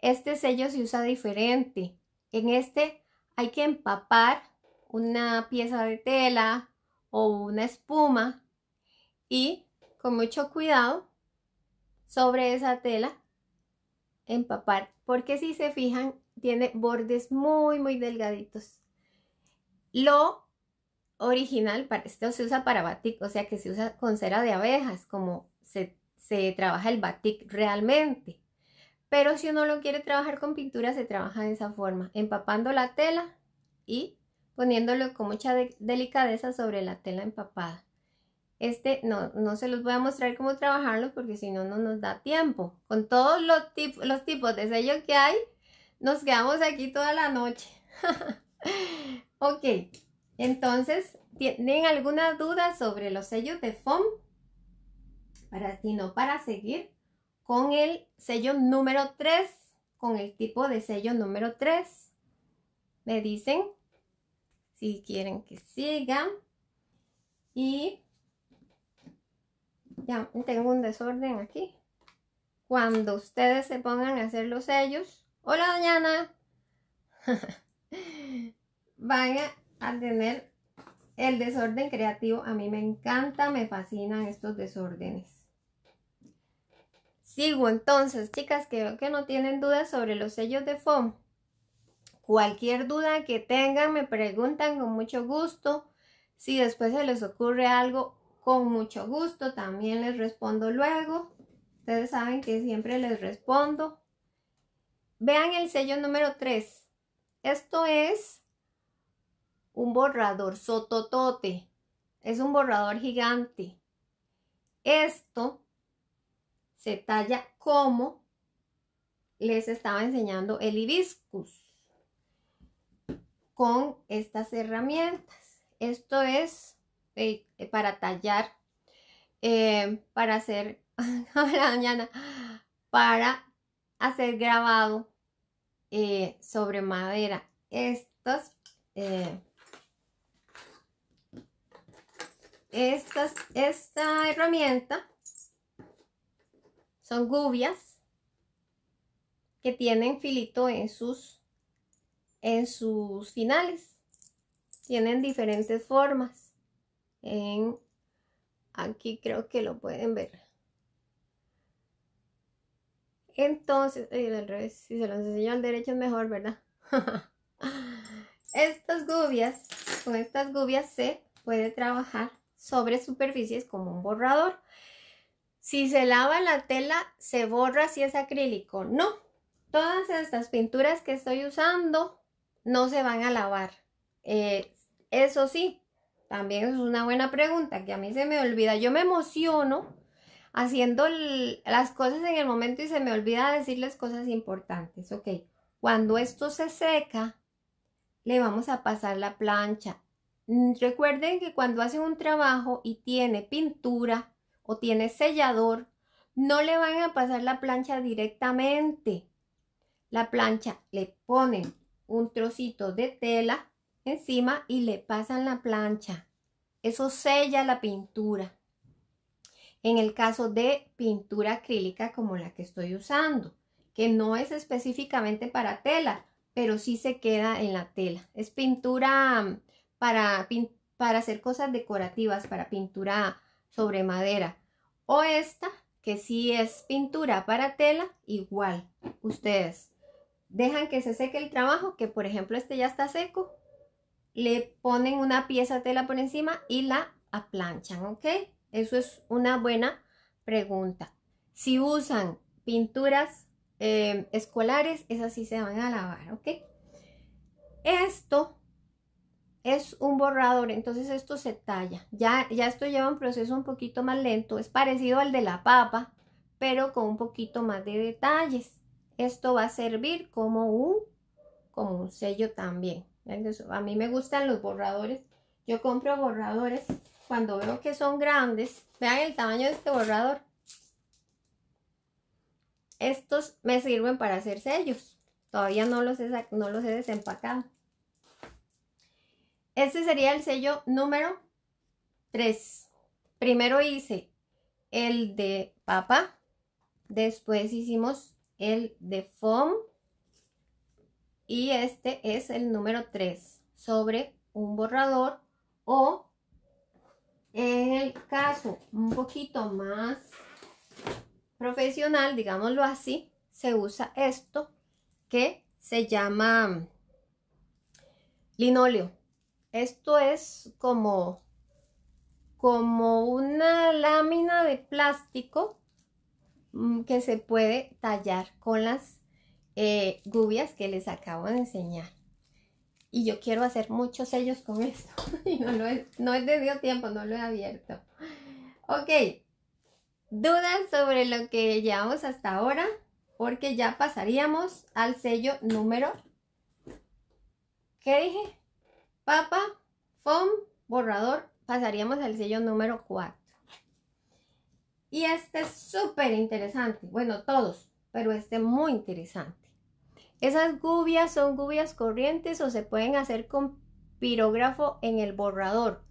Este sello se usa diferente. En este hay que empapar una pieza de tela o una espuma y con mucho cuidado sobre esa tela empapar porque si se fijan tiene bordes muy muy delgaditos lo original para esto se usa para batik o sea que se usa con cera de abejas como se, trabaja el batik realmente pero si uno lo quiere trabajar con pintura se trabaja de esa forma empapando la tela y poniéndolo con mucha delicadeza sobre la tela empapada. Este no, no se los voy a mostrar cómo trabajarlo porque si no, no nos da tiempo. Con todos los, tipos, los tipos de sello que hay, nos quedamos aquí toda la noche. ok, entonces, ¿tienen alguna duda sobre los sellos de FOM? Para no para seguir con el sello número 3, con el tipo de sello número 3. Me dicen si quieren que sigan Y ya tengo un desorden aquí. Cuando ustedes se pongan a hacer los sellos, hola Doñana, van a tener el desorden creativo. A mí me encanta, me fascinan estos desórdenes. Sigo entonces, chicas, que que no tienen dudas sobre los sellos de FOM. Cualquier duda que tengan, me preguntan con mucho gusto. Si después se les ocurre algo, con mucho gusto también les respondo luego. Ustedes saben que siempre les respondo. Vean el sello número 3. Esto es un borrador sototote. Es un borrador gigante. Esto se talla como les estaba enseñando el hibiscus con estas herramientas. Esto es eh, eh, para tallar, eh, para hacer, mañana, para hacer grabado sobre madera. Estas, estas, esta herramienta son gubias que tienen filito en sus en sus finales. Tienen diferentes formas. En, aquí creo que lo pueden ver. Entonces, revés, si se los enseño al derecho es mejor, ¿verdad? estas gubias, con estas gubias se puede trabajar sobre superficies como un borrador. Si se lava la tela, se borra si es acrílico. No, todas estas pinturas que estoy usando no se van a lavar? Eh, eso sí, también es una buena pregunta que a mí se me olvida. Yo me emociono haciendo las cosas en el momento y se me olvida decirles cosas importantes. Ok, cuando esto se seca, le vamos a pasar la plancha. Mm, recuerden que cuando hacen un trabajo y tiene pintura o tiene sellador, no le van a pasar la plancha directamente. La plancha le ponen un trocito de tela encima y le pasan la plancha. Eso sella la pintura. En el caso de pintura acrílica como la que estoy usando, que no es específicamente para tela, pero sí se queda en la tela. Es pintura mm, para, para hacer cosas decorativas, para pintura sobre madera. O esta, que sí es pintura para tela, igual. Ustedes dejan que se seque el trabajo, que por ejemplo este ya está seco, le ponen una pieza de tela por encima y la aplanchan, ¿ok? Eso es una buena pregunta. Si usan pinturas eh, escolares, esas sí se van a lavar, ¿ok? Esto es un borrador, entonces esto se talla. Ya, ya esto lleva un proceso un poquito más lento, es parecido al de la papa, pero con un poquito más de detalles esto va a servir como un, como sello también. A mí me gustan los borradores. Yo compro borradores cuando veo que son grandes. Vean el tamaño de este borrador. Estos me sirven para hacer sellos. Todavía no los he, no los he desempacado. Este sería el sello número 3. Primero hice el de papá. Después hicimos el de foam y este es el número 3 sobre un borrador o en el caso un poquito más profesional, digámoslo así, se usa esto que se llama linoleo Esto es como, como una lámina de plástico Mm, que se puede tallar con las gubias eh, que les acabo de enseñar. Y yo quiero hacer muchos sellos con esto. y no, lo he, no tenido tiempo, no lo he abierto. Ok, dudas sobre lo que llevamos hasta ahora, porque ya pasaríamos al sello número, ¿qué dije? Papa, foam, borrador, pasaríamos al sello número 4. Y este es súper interesante. Bueno, todos, pero este muy interesante. Esas gubias son gubias corrientes o se pueden hacer con pirógrafo en el borrador.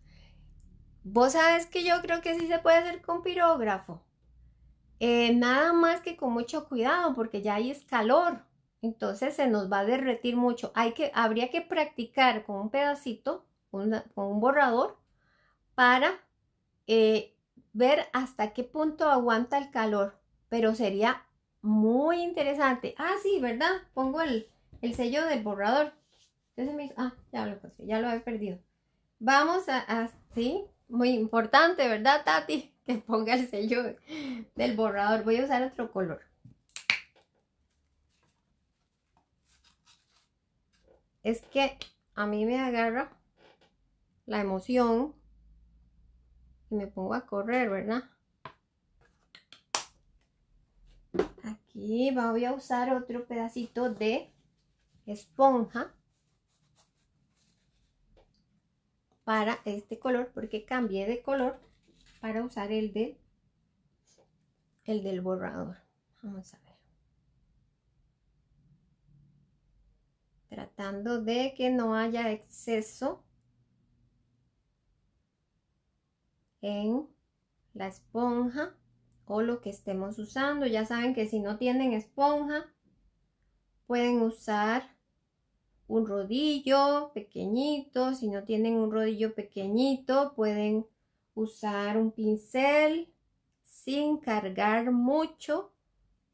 Vos sabes que yo creo que sí se puede hacer con pirógrafo. Eh, nada más que con mucho cuidado porque ya ahí es calor. Entonces se nos va a derretir mucho. Hay que, habría que practicar con un pedacito, con un borrador, para eh, ver hasta qué punto aguanta el calor, pero sería muy interesante. Ah, sí, ¿verdad? Pongo el, el sello del borrador. Entonces me ah, ya lo he perdido. Vamos a, a, sí, muy importante, ¿verdad, Tati? Que ponga el sello del borrador. Voy a usar otro color. Es que a mí me agarra la emoción y me pongo a correr, ¿verdad? Aquí voy a usar otro pedacito de esponja para este color porque cambié de color para usar el el del borrador. Vamos a ver. Tratando de que no haya exceso en la esponja o lo que estemos usando. Ya saben que si no tienen esponja, pueden usar un rodillo pequeñito. Si no tienen un rodillo pequeñito, pueden usar un pincel sin cargar mucho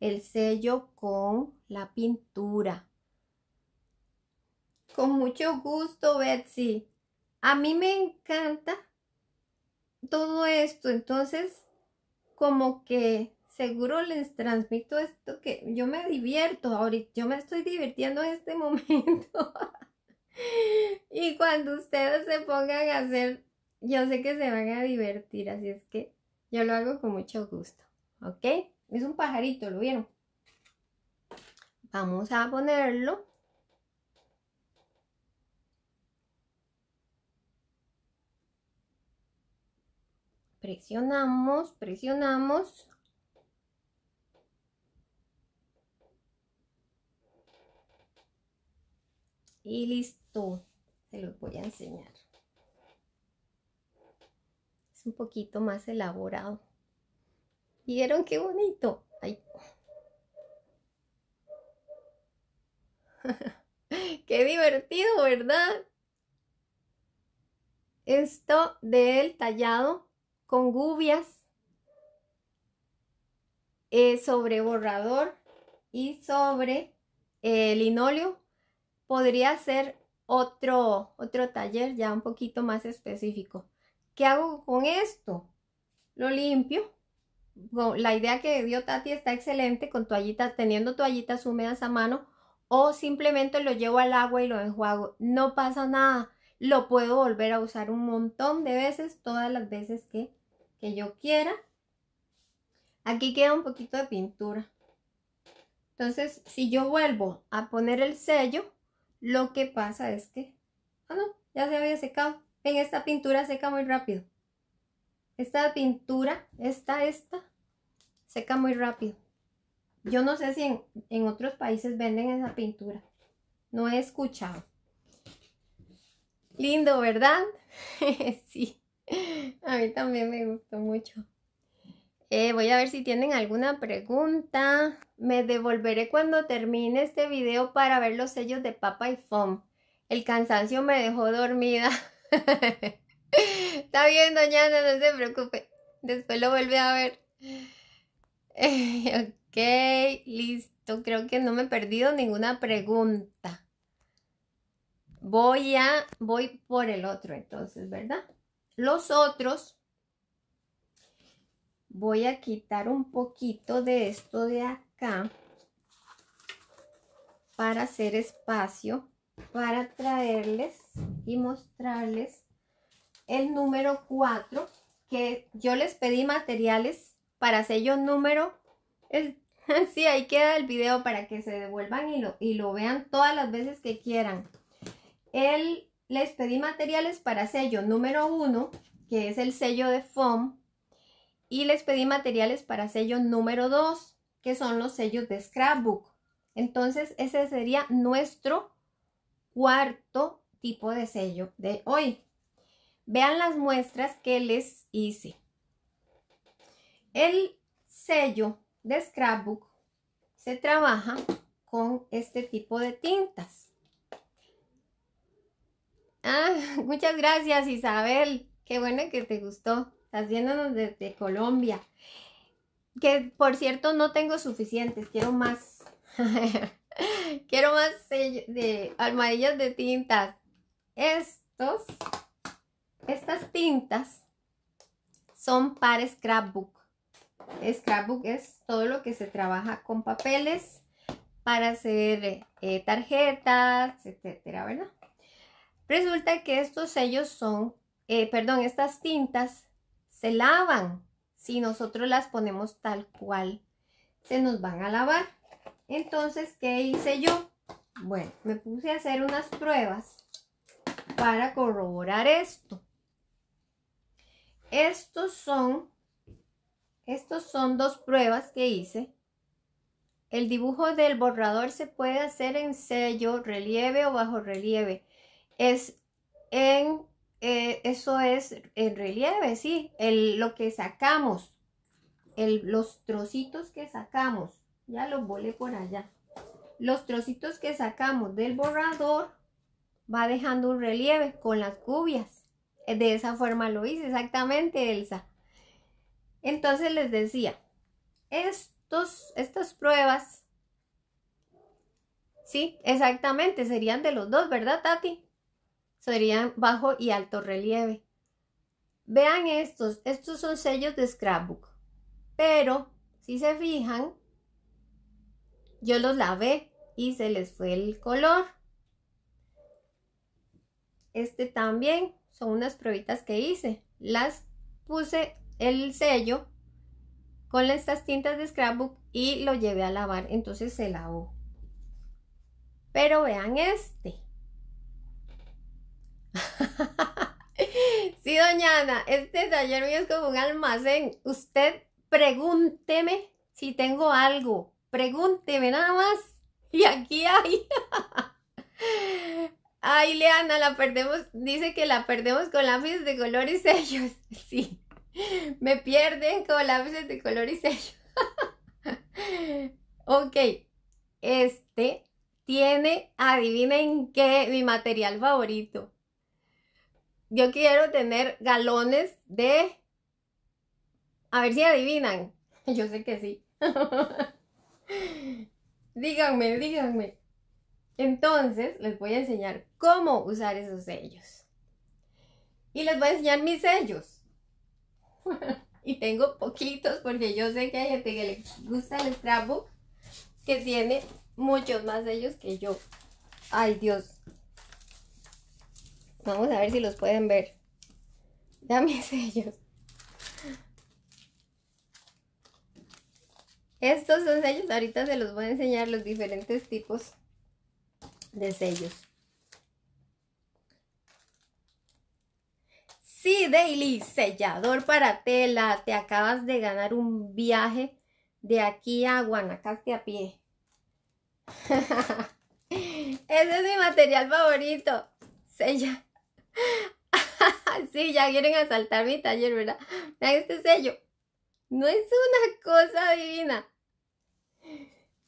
el sello con la pintura. Con mucho gusto, Betsy. A mí me encanta todo esto, entonces como que seguro les transmito esto que yo me divierto ahorita, yo me estoy divirtiendo en este momento. y cuando ustedes se pongan a hacer, yo sé que se van a divertir, así es que yo lo hago con mucho gusto, ¿ok? Es un pajarito, ¿lo vieron? Vamos a ponerlo Presionamos, presionamos. Y listo. Se lo voy a enseñar. Es un poquito más elaborado. ¿Vieron qué bonito? qué divertido, ¿verdad? Esto del tallado con gubias eh, sobre borrador y sobre el eh, linóleo. Podría ser otro, otro taller ya un poquito más específico. ¿Qué hago con esto? Lo limpio. La idea que dio Tati está excelente con toallitas, teniendo toallitas húmedas a mano o simplemente lo llevo al agua y lo enjuago. No pasa nada lo puedo volver a usar un montón de veces, todas las veces que, que yo quiera. Aquí queda un poquito de pintura. Entonces, si yo vuelvo a poner el sello, lo que pasa es que... Ah, no, ya se había secado. Ven, esta pintura seca muy rápido. Esta pintura, esta, esta, seca muy rápido. Yo no sé si en otros países venden esa pintura. No he escuchado. Lindo, ¿verdad? sí, a mí también me gustó mucho. Eh, voy a ver si tienen alguna pregunta. Me devolveré cuando termine este video para ver los sellos de Papa y Fom. El cansancio me dejó dormida. Está bien, doña no se preocupe. Después lo vuelve a ver. ok, listo. Creo que no me he perdido ninguna pregunta voy a, voy por el otro entonces, ¿verdad? Los otros, voy a quitar un poquito de esto de acá para hacer espacio para traerles y mostrarles el número 4 que yo les pedí materiales para sello número es, sí, ahí queda el video para que se devuelvan y lo vean todas las veces que quieran les pedí materiales para sello número uno, que es el sello de foam, y les pedí materiales para sello número 2, que son los sellos de scrapbook. Entonces, ese sería nuestro cuarto tipo de sello de hoy. Vean las muestras que les hice. El sello de scrapbook se trabaja con este tipo de tintas. Ah, muchas gracias Isabel. Qué bueno que te gustó. Estás viéndonos desde Colombia. Que por cierto no tengo suficientes, quiero más. quiero más de de tintas. Estos, estas tintas son para scrapbook. Scrapbook es todo lo que se trabaja con papeles para hacer eh, tarjetas, etcétera, ¿verdad? Resulta que estos sellos son, eh, perdón, estas tintas se lavan. Si nosotros las ponemos tal cual, se nos van a lavar. Entonces, ¿qué hice yo? Bueno, me puse a hacer unas pruebas para corroborar esto. Estos son, estos son dos pruebas que hice. El dibujo del borrador se puede hacer en sello, relieve o bajo relieve es en, eh, eso es en relieve, sí, el, lo que sacamos, los trocitos que sacamos, ya los volé por allá, los trocitos que sacamos del borrador va dejando un relieve con las cubias. Eh, de esa forma lo hice, exactamente, Elsa. Entonces les decía, estos, estas pruebas, sí, exactamente, serían de los dos, ¿verdad, Tati? serían bajo y alto relieve. Vean estos, estos son sellos de scrapbook, pero si se fijan, yo los lavé y se les fue el color. Este también son unas pruebitas que hice. Las puse el sello con estas tintas de scrapbook y lo llevé a lavar, entonces se lavó. Pero vean este. sí, doña Ana, este taller mío es como un almacén. Usted pregúnteme si tengo algo. Pregúnteme nada más. Y aquí hay. Ay, Leana, la perdemos. Dice que la perdemos con lápices de color y sellos. Sí. Me pierden con lápices de color y sellos. ok. Este tiene, adivinen qué, mi material favorito. Yo quiero tener galones de... A ver si adivinan. Yo sé que sí. díganme, díganme. Entonces les voy a enseñar cómo usar esos sellos. Y les voy a enseñar mis sellos. y tengo poquitos porque yo sé que hay gente que le gusta el scrapbook que tiene muchos más sellos que yo. Ay Dios, Vamos a ver si los pueden ver. Dame sellos. Estos son sellos, ahorita se los voy a enseñar los diferentes tipos de sellos. Sí, Daily, sellador para tela. Te acabas de ganar un viaje de aquí a Guanacaste a pie. Ese es mi material favorito. Sella. sí, ya quieren asaltar mi taller, ¿verdad? Vean este sello. No es una cosa divina.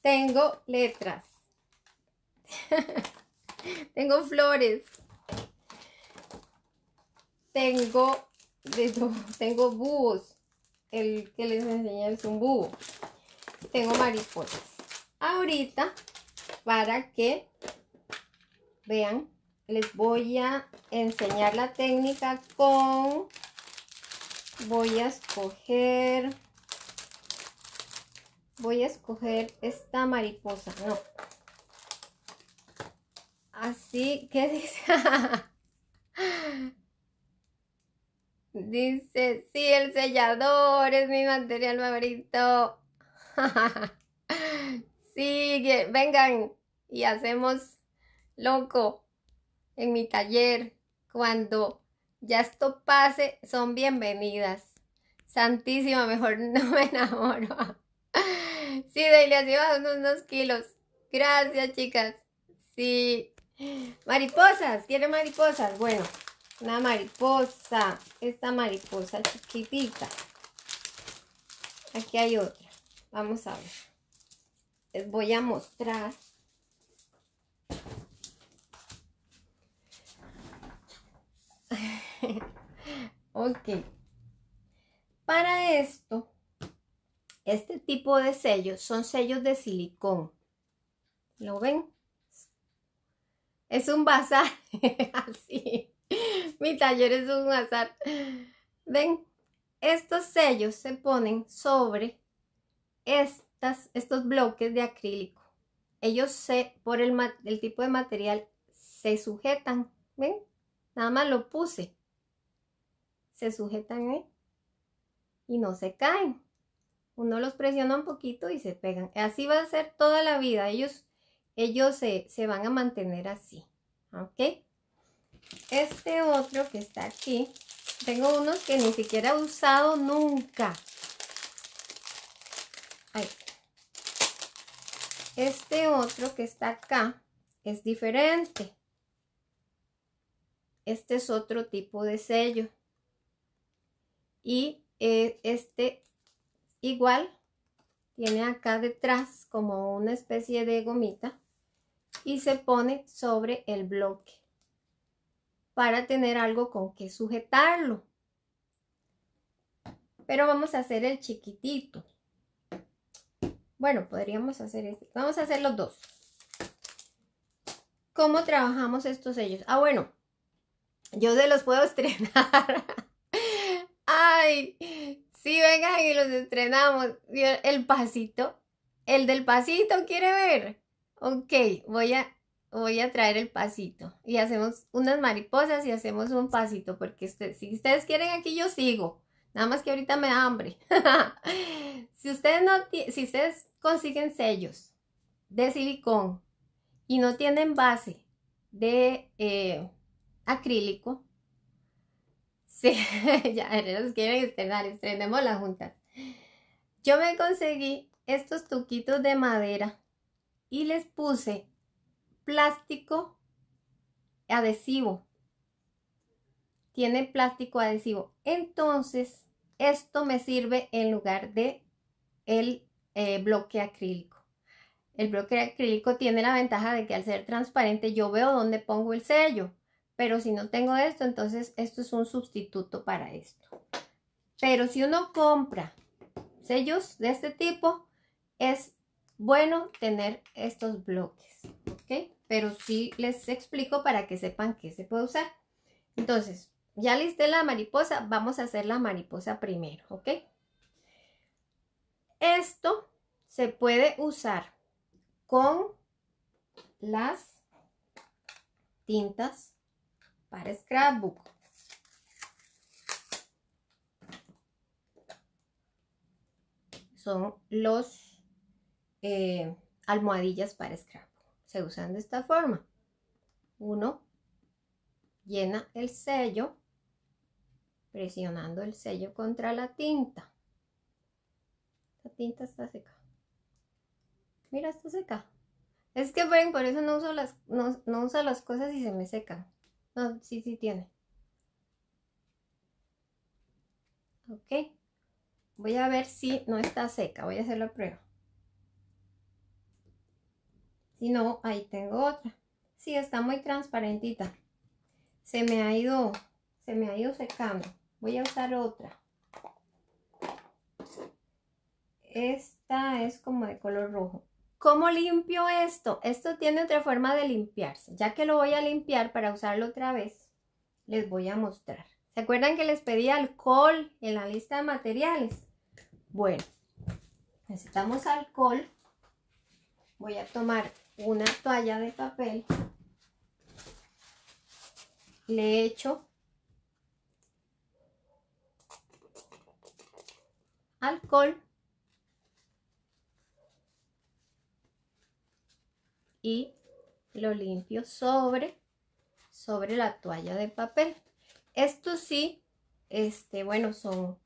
Tengo letras. Tengo flores. Tengo Tengo búhos. El que les enseñé es un búho. Tengo mariposas. Ahorita, para que vean les voy a enseñar la técnica con voy a escoger voy a escoger esta mariposa no así que dice dice sí el sellador es mi material favorito sigue vengan y hacemos loco en mi taller, cuando ya esto pase, son bienvenidas. Santísima, mejor no me enamoro. sí, Delia, lleva unos unos kilos. Gracias, chicas. Sí. Mariposas, ¿quiere mariposas? Bueno, una mariposa. Esta mariposa chiquitita. Aquí hay otra. Vamos a ver. Les voy a mostrar ok. Para esto, este tipo de sellos son sellos de silicón. ¿Lo ven? Es un bazar. Así. Mi taller es un bazar. Ven, estos sellos se ponen sobre estas, estos bloques de acrílico. Ellos se, por el, el tipo de material, se sujetan. ¿Ven? Nada más lo puse se sujetan y no se caen. Uno los presiona un poquito y se pegan. Así va a ser toda la vida. Ellos, ellos se, van a mantener así. ¿Ok? Este otro que está aquí, tengo unos que ni siquiera he usado nunca. Este otro que está acá es diferente. Este es otro tipo de sello y eh, este igual tiene acá detrás como una especie de gomita y se pone sobre el bloque para tener algo con que sujetarlo. Pero vamos a hacer el chiquitito. Bueno, podríamos hacer este. Vamos a hacer los dos. ¿Cómo trabajamos estos sellos? Ah, bueno, yo se los puedo estrenar. Ay, sí, y los estrenamos. El pasito, el del pasito quiere ver. Ok, voy a, voy a traer el pasito. Y hacemos unas mariposas y hacemos un pasito, porque si ustedes quieren aquí yo sigo. Nada más que ahorita me da hambre. si ustedes no, si ustedes consiguen sellos de silicón y no tienen base de eh, acrílico, Sí, ya, nos quieren estrenar, estrenemos la junta Yo me conseguí estos tuquitos de madera y les puse plástico adhesivo. Tiene plástico adhesivo. Entonces, esto me sirve en lugar de el eh, bloque acrílico. El bloque acrílico tiene la ventaja de que al ser transparente yo veo dónde pongo el sello pero si no tengo esto, entonces esto es un sustituto para esto. Pero si uno compra sellos de este tipo, es bueno tener estos bloques, ¿ok? Pero sí les explico para que sepan qué se puede usar. Entonces, ya listé la mariposa, vamos a hacer la mariposa primero, ¿ok? Esto se puede usar con las tintas para scrapbook. Son los eh, almohadillas para scrapbook. Se usan de esta forma. Uno llena el sello presionando el sello contra la tinta. La tinta está seca. Mira, está seca. Es que ven, por eso no uso las, no, no uso las cosas y se me secan. No, ah, sí, sí tiene. Ok. Voy a ver si no está seca. Voy a hacer la prueba. Si no, ahí tengo otra. Sí, está muy transparentita. Se me ha ido, se me ha ido secando. Voy a usar otra. Esta es como de color rojo. ¿Cómo limpio esto? Esto tiene otra forma de limpiarse. Ya que lo voy a limpiar para usarlo otra vez, les voy a mostrar. ¿Se acuerdan que les pedí alcohol en la lista de materiales? Bueno, necesitamos alcohol. Voy a tomar una toalla de papel. Le echo alcohol y lo limpio sobre, sobre la toalla de papel. Estos sí, este, bueno, son,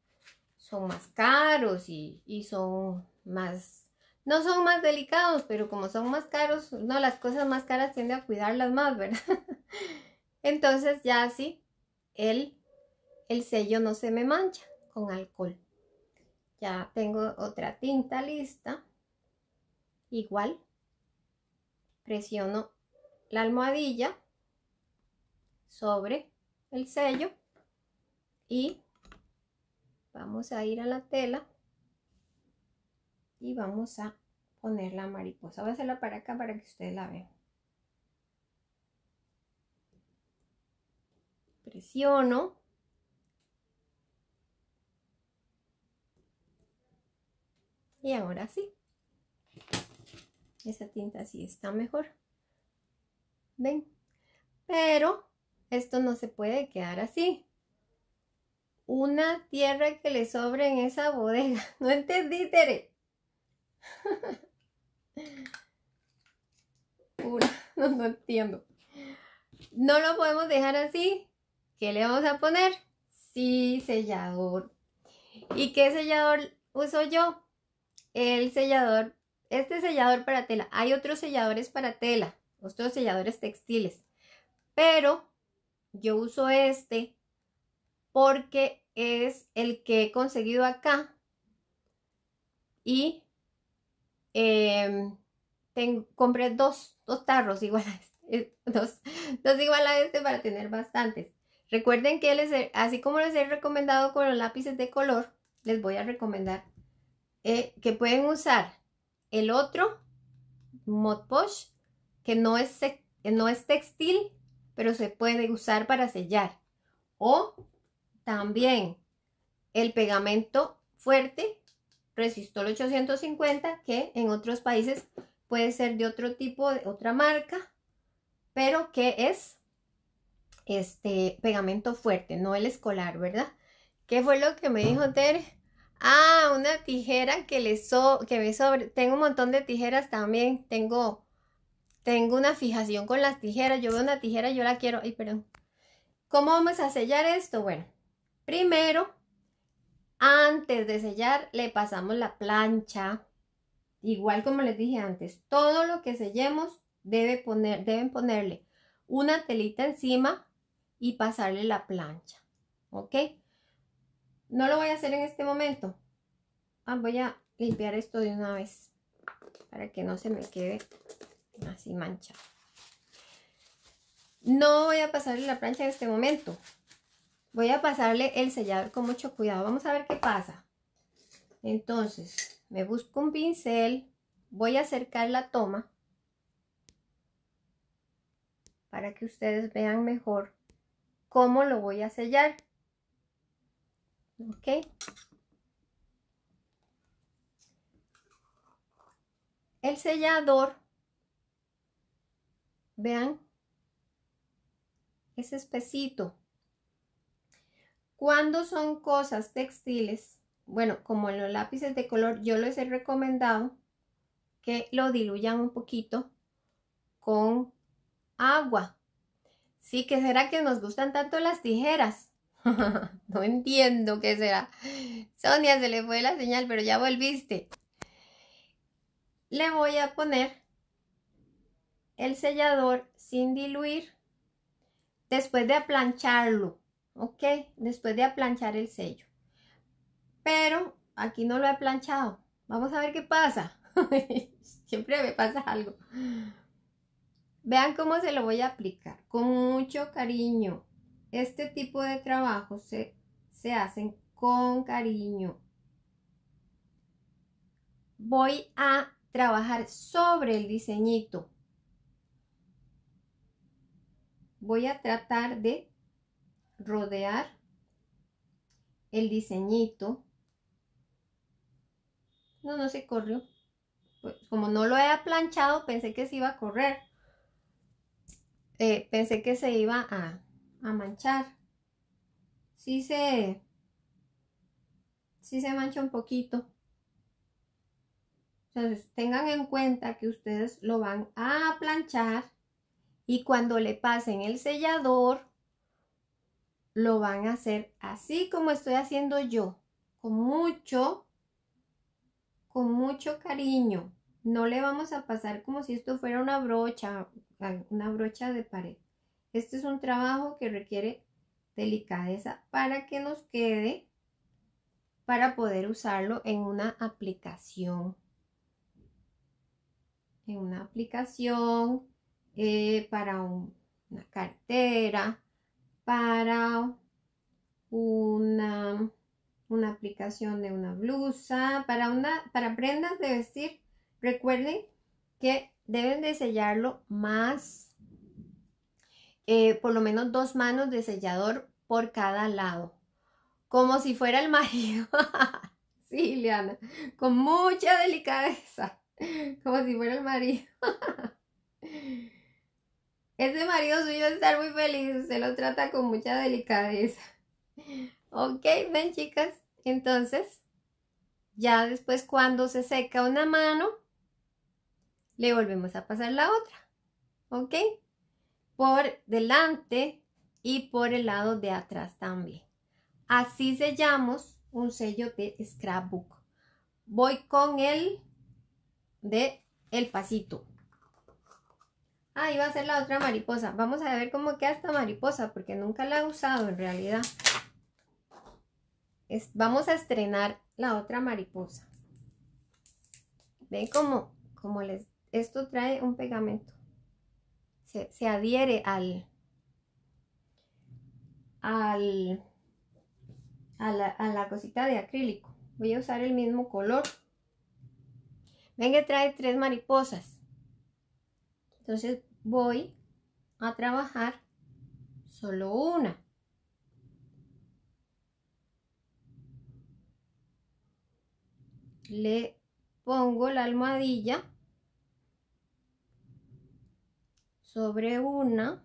son más caros y, y son más, no son más delicados, pero como son más caros, no, las cosas más caras tiende a cuidarlas más, ¿verdad? Entonces ya así el, el sello no se me mancha con alcohol. Ya tengo otra tinta lista. Igual presiono la almohadilla sobre el sello y vamos a ir a la tela y vamos a poner la mariposa. Voy a hacerla para acá para que ustedes la vean. Presiono. Y ahora sí. Esa tinta sí está mejor. ¿Ven? Pero esto no se puede quedar así. Una tierra que le sobre en esa bodega. No entendí, Tere. no, no entiendo. No lo podemos dejar así. ¿Qué le vamos a poner? Sí, sellador. ¿Y qué sellador uso yo? El sellador este sellador para tela, hay otros selladores para tela, otros selladores textiles, pero yo uso este porque es el que he conseguido acá y em, compré dos, dos tarros iguales, este, eh, dos, dos igual a este para tener bastantes. Recuerden que les así como les he recomendado con los lápices de color, les voy a recomendar eh, que pueden usar el otro, Posh, que no es, no es textil, pero se puede usar para sellar. O también el pegamento fuerte, resistol 850, que en otros países puede ser de otro tipo, de otra marca, pero que es este pegamento fuerte, no el escolar, ¿verdad? ¿Qué fue lo que me dijo Tere? Ah, una tijera que le que me sobre. Tengo un montón de tijeras también. Tengo, tengo una fijación con las tijeras. Yo veo una tijera, yo la quiero. Ay, perdón. ¿Cómo vamos a sellar esto? Bueno, primero, antes de sellar, le pasamos la plancha. Igual como les dije antes, todo lo que sellemos debe poner, deben ponerle una telita encima y pasarle la plancha. ¿Ok? No lo voy a hacer en este momento. Ah, voy a limpiar esto de una vez para que no se me quede así mancha. No voy a pasarle la plancha en este momento. Voy a pasarle el sellador con mucho cuidado. Vamos a ver qué pasa. Entonces, me busco un pincel. Voy a acercar la toma para que ustedes vean mejor cómo lo voy a sellar. El sellador, vean, es espesito. Cuando son cosas textiles, bueno, como los lápices de color, yo les he recomendado que lo diluyan un poquito con agua. Sí, que será que nos gustan tanto las tijeras. no entiendo qué será. Sonia se le fue la señal, pero ya volviste. Le voy a poner el sellador sin diluir después de aplancharlo, ¿ok? Después de aplanchar el sello. Pero aquí no lo he planchado. Vamos a ver qué pasa. Siempre me pasa algo. Vean cómo se lo voy a aplicar. Con mucho cariño. Este tipo de trabajos se, hacen con cariño. Voy a trabajar sobre el diseñito. Voy a tratar de rodear el diseñito. No, no se corrió. Pues, como no lo he aplanchado pensé que se iba a correr. Eh, pensé que se iba a, a manchar. Sí se, sí se mancha un poquito. Entonces, tengan en cuenta que ustedes lo van a planchar y cuando le pasen el sellador, lo van a hacer así como estoy haciendo yo, con mucho, con mucho cariño. No le vamos a pasar como si esto fuera una brocha, una brocha de pared. Este es un trabajo que requiere delicadeza para que nos quede para poder usarlo en una aplicación. En una aplicación, eh, para una cartera, para una, una aplicación de una blusa, para, una, para prendas de vestir. Recuerden que deben de sellarlo más eh, por lo menos dos manos de sellador por cada lado, como si fuera el marido. sí, Liana, con mucha delicadeza, como si fuera el marido. Ese marido suyo está estar muy feliz, se lo trata con mucha delicadeza. Ok, ven chicas, entonces, ya después cuando se seca una mano, le volvemos a pasar la otra. ¿Ok? por delante y por el lado de atrás también. Así sellamos un sello de scrapbook. Voy con el de el pasito. Ahí va a ser la otra mariposa. Vamos a ver cómo queda esta mariposa porque nunca la he usado en realidad. vamos a estrenar la otra mariposa. Ven cómo como les, esto trae un pegamento se, adhiere al, al a, la, a la cosita de acrílico. Voy a usar el mismo color. Ven que trae tres mariposas. Entonces voy a trabajar solo una. Le pongo la almohadilla sobre una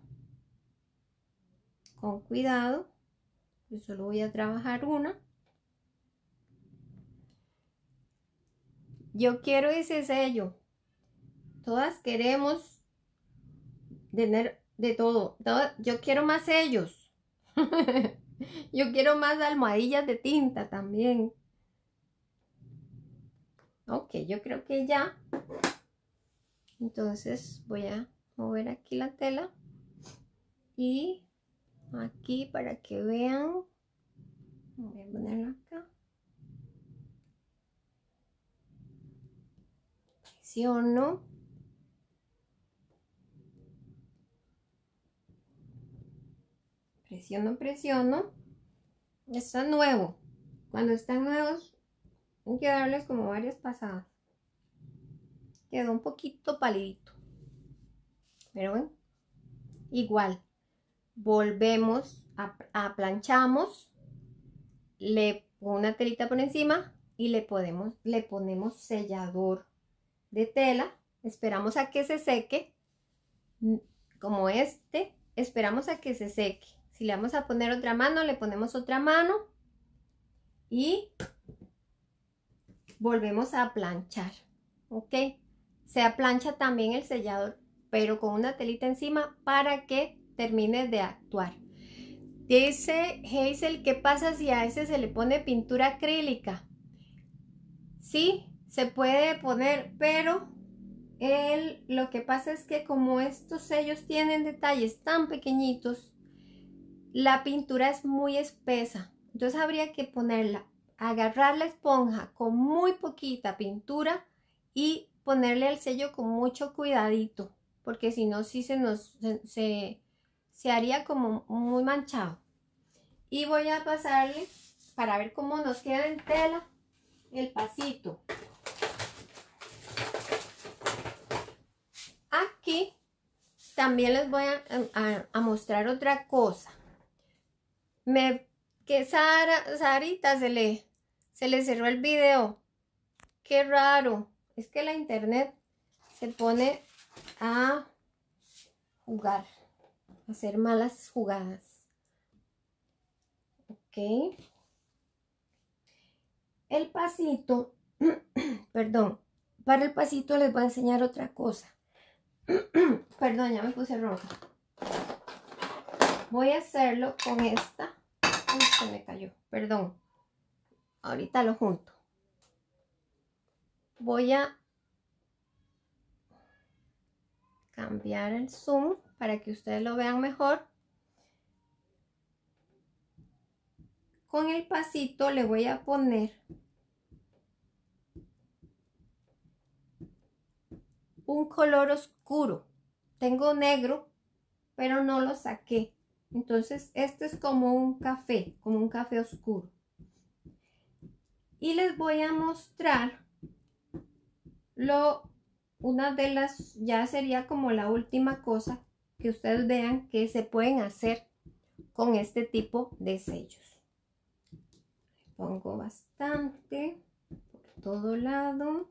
con cuidado. Yo solo voy a trabajar una. Yo quiero ese sello. Todas queremos tener de todo. Yo quiero más sellos. Yo quiero más almohadillas de tinta también. Ok, yo creo que ya. Entonces voy a mover aquí la tela y aquí para que vean voy a ponerla acá presiono presiono presiono está nuevo cuando están nuevos hay que darles como varias pasadas quedó un poquito palidito pero bueno, igual, volvemos, a, a planchamos, le una telita por encima y le, podemos, le ponemos sellador de tela. Esperamos a que se seque, mm, como este, esperamos a que se seque. Si le vamos a poner otra mano, le ponemos otra mano y volvemos a planchar, ¿ok? Se plancha también el sellador pero con una telita encima para que termine de actuar. Dice Hazel, ¿qué pasa si a ese se le pone pintura acrílica? Sí, se puede poner, pero él, lo que pasa es que como estos sellos tienen detalles tan pequeñitos, la pintura es muy espesa. Entonces habría que ponerla, agarrar la esponja con muy poquita pintura y ponerle el sello con mucho cuidadito porque si no, sí se nos, se, haría como muy manchado. Y voy a pasarle para ver cómo nos queda en tela el pasito. Aquí también les voy a, mostrar otra cosa. Me, que Sarita se le, se le cerró el video. Qué raro. Es que la internet se pone a jugar, hacer malas jugadas. Ok. El pasito, perdón, para el pasito les voy a enseñar otra cosa. perdón, ya me puse roja. Voy a hacerlo con esta. Uy, se me cayó, perdón. Ahorita lo junto. Voy a cambiar el zoom para que ustedes lo vean mejor. Con el pasito le voy a poner un color oscuro. Tengo negro, pero no lo saqué. Entonces, este es como un café, como un café oscuro. Y les voy a mostrar lo una de las, ya sería como la última cosa que ustedes vean que se pueden hacer con este tipo de sellos. Pongo bastante por todo lado.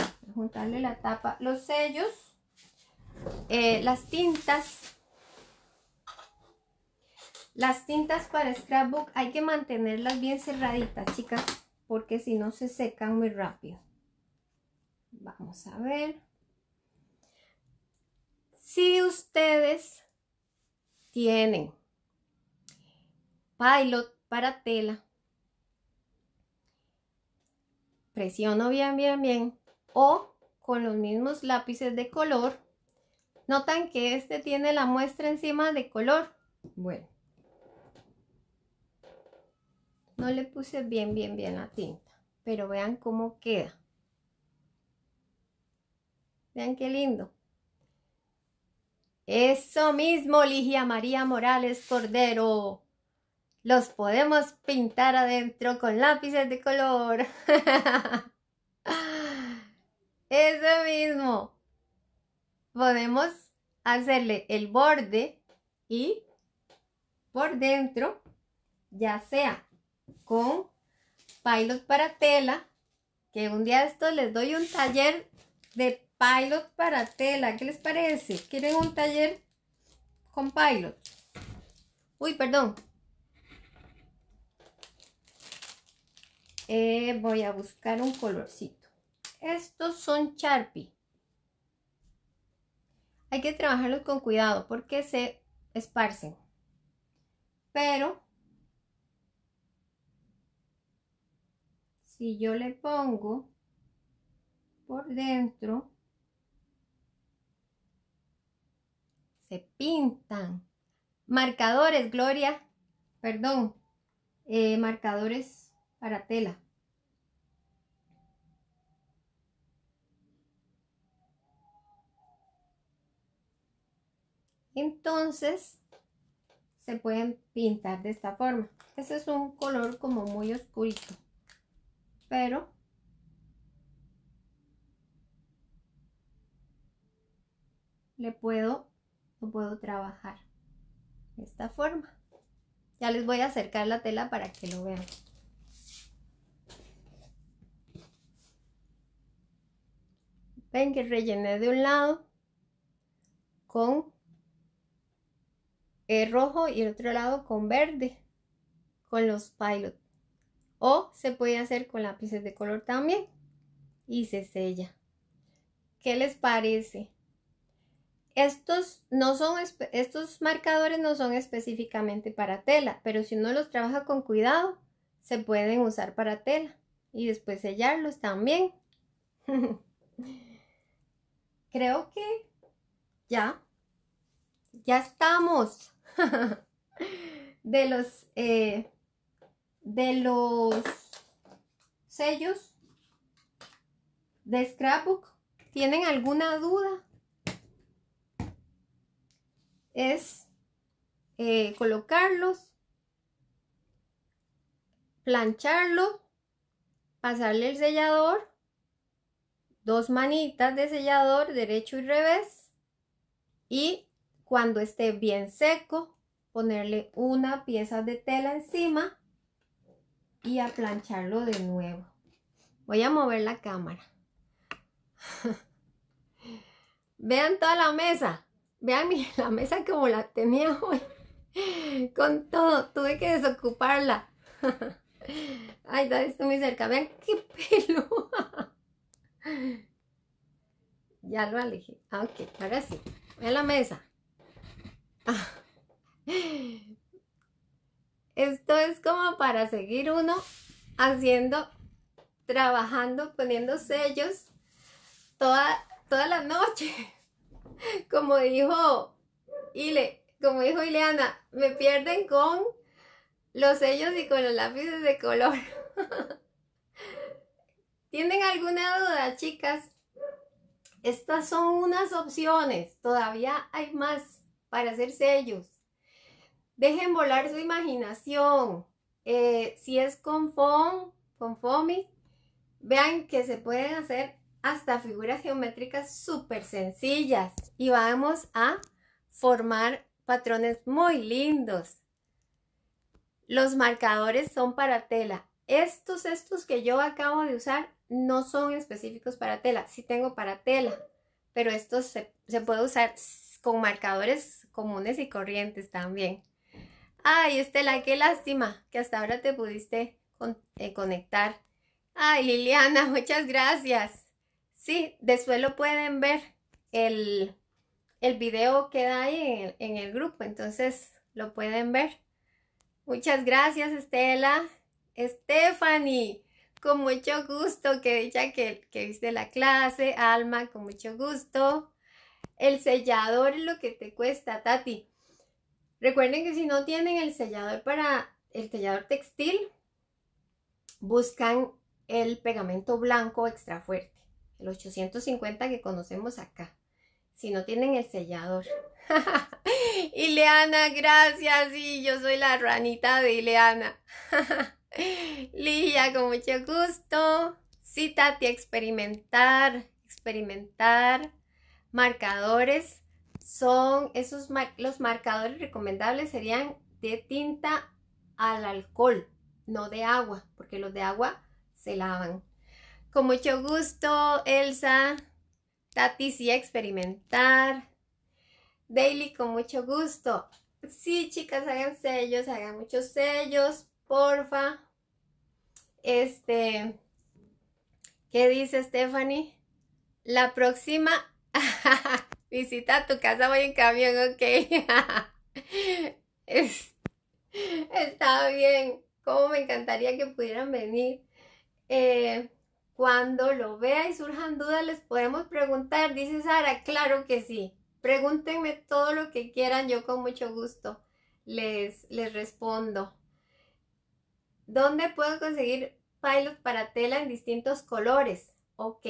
A juntarle la tapa. Los sellos, eh, las tintas. Las tintas para scrapbook hay que mantenerlas bien cerraditas, chicas, porque si no se secan muy rápido. Vamos a ver. Si ustedes tienen pilot para tela, presiono bien, bien, bien, o con los mismos lápices de color, notan que este tiene la muestra encima de color. Bueno, no le puse bien, bien, bien la tinta, pero vean cómo queda. Vean qué lindo. Eso mismo, Ligia María Morales Cordero. Los podemos pintar adentro con lápices de color. Eso mismo. Podemos hacerle el borde y por dentro, ya sea con pilot para tela, que un día esto les doy un taller de pilot para tela. ¿Qué les parece? ¿Quieren un taller con pilot? Uy, perdón. Eh, voy a buscar un colorcito. Estos son Sharpie. Hay que trabajarlos con cuidado porque se esparcen. Pero si yo le pongo por dentro pintan. Marcadores, Gloria, perdón, eh, marcadores para tela. Entonces, se pueden pintar de esta forma. Ese es un color como muy oscuro Pero le puedo puedo trabajar de esta forma. Ya les voy a acercar la tela para que lo vean. Ven que rellené de un lado con el eh, rojo y el otro lado con verde, con los pilot. O se puede hacer con lápices de color también y se sella. ¿Qué les parece? Estos, no son, estos marcadores no son específicamente para tela, pero si uno los trabaja con cuidado, se pueden usar para tela y después sellarlos también. Creo que ya, ya estamos de los, eh, de los sellos de scrapbook. ¿Tienen alguna duda? es eh, colocarlos, plancharlo, pasarle el sellador, dos manitas de sellador derecho y revés y cuando esté bien seco ponerle una pieza de tela encima y a plancharlo de nuevo. Voy a mover la cámara. Vean toda la mesa. Vean la mesa como la tenía hoy. Con todo, tuve que desocuparla. Ay, está está muy cerca. Vean qué pelo. Ya lo alejé. Ah, ok, ahora sí. Vean la mesa. Ah. Esto es como para seguir uno haciendo, trabajando, poniendo sellos toda, toda la noche como dijo Ile, como dijo Ileana, me pierden con los sellos y con los lápices de color. ¿Tienen alguna duda, chicas? Estas son unas opciones, todavía hay más para hacer sellos. Dejen volar su imaginación. Eh, si es con foam, con foamy, vean que se pueden hacer hasta figuras geométricas súper sencillas y vamos a formar patrones muy lindos. Los marcadores son para tela. Estos, estos que yo acabo de usar no son específicos para tela. Sí tengo para tela, pero estos se, puede usar con marcadores comunes y corrientes también. Ay, Estela, qué lástima que hasta ahora te pudiste eh, conectar. Ay, Liliana, muchas gracias. Sí, después lo pueden ver. El, el video da ahí en el, grupo, entonces lo pueden ver. Muchas gracias, Estela. Stephanie, con mucho gusto, que dicha que, que viste la clase. Alma, con mucho gusto. El sellador es lo que te cuesta, Tati. Recuerden que si no tienen el sellador para el sellador textil, buscan el pegamento blanco extra fuerte los 850 que conocemos acá, si no tienen el sellador. Ileana, gracias, y yo soy la ranita de Ileana. Lilla, con mucho gusto. Sí, Tati, experimentar, experimentar. Marcadores son esos, los marcadores recomendables serían de tinta al alcohol, no de agua, porque los de agua se lavan. Con mucho gusto, Elsa. Tati, sí, experimentar. Daily, con mucho gusto. Sí, chicas, hagan sellos, hagan muchos sellos, porfa. Este, ¿qué dice Stephanie? La próxima visita a tu casa, voy en camión, ok. está bien. Como me encantaría que pudieran venir. Eh, cuando lo vea y surjan dudas, les podemos preguntar. Dice Sara, claro que sí. Pregúntenme todo lo que quieran, yo con mucho gusto les, les respondo. ¿Dónde puedo conseguir pilot para tela en distintos colores? Ok.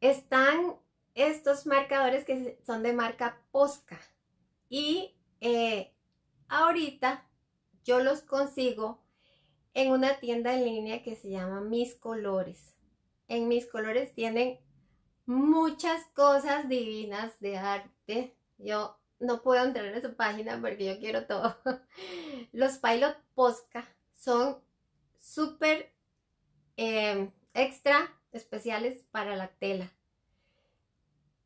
Están estos marcadores que son de marca Posca. Y eh, ahorita yo los consigo en una tienda en línea que se llama Mis Colores. En Mis Colores tienen muchas cosas divinas de arte. Yo no puedo entrar a su página porque yo quiero todo. Los pilot Posca son súper eh, extra especiales para la tela.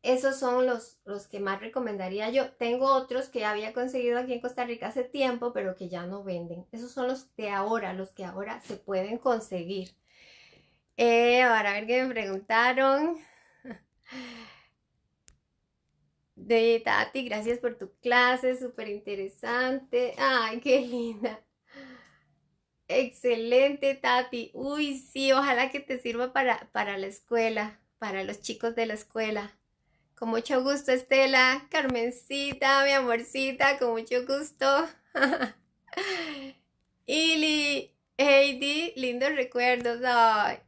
Esos son los, que más recomendaría yo. Tengo otros que había conseguido aquí en Costa Rica hace tiempo, pero que ya no venden. Esos son los de ahora, los que ahora se pueden conseguir. ahora, eh, a ver qué me preguntaron. De Tati, gracias por tu clase, súper interesante. Ay, qué linda. Excelente, Tati. Uy, sí, ojalá que te sirva para la escuela, para los chicos de la escuela. Con mucho gusto, Estela. Carmencita, mi amorcita, con mucho gusto. Ili, Heidi, lindos recuerdos.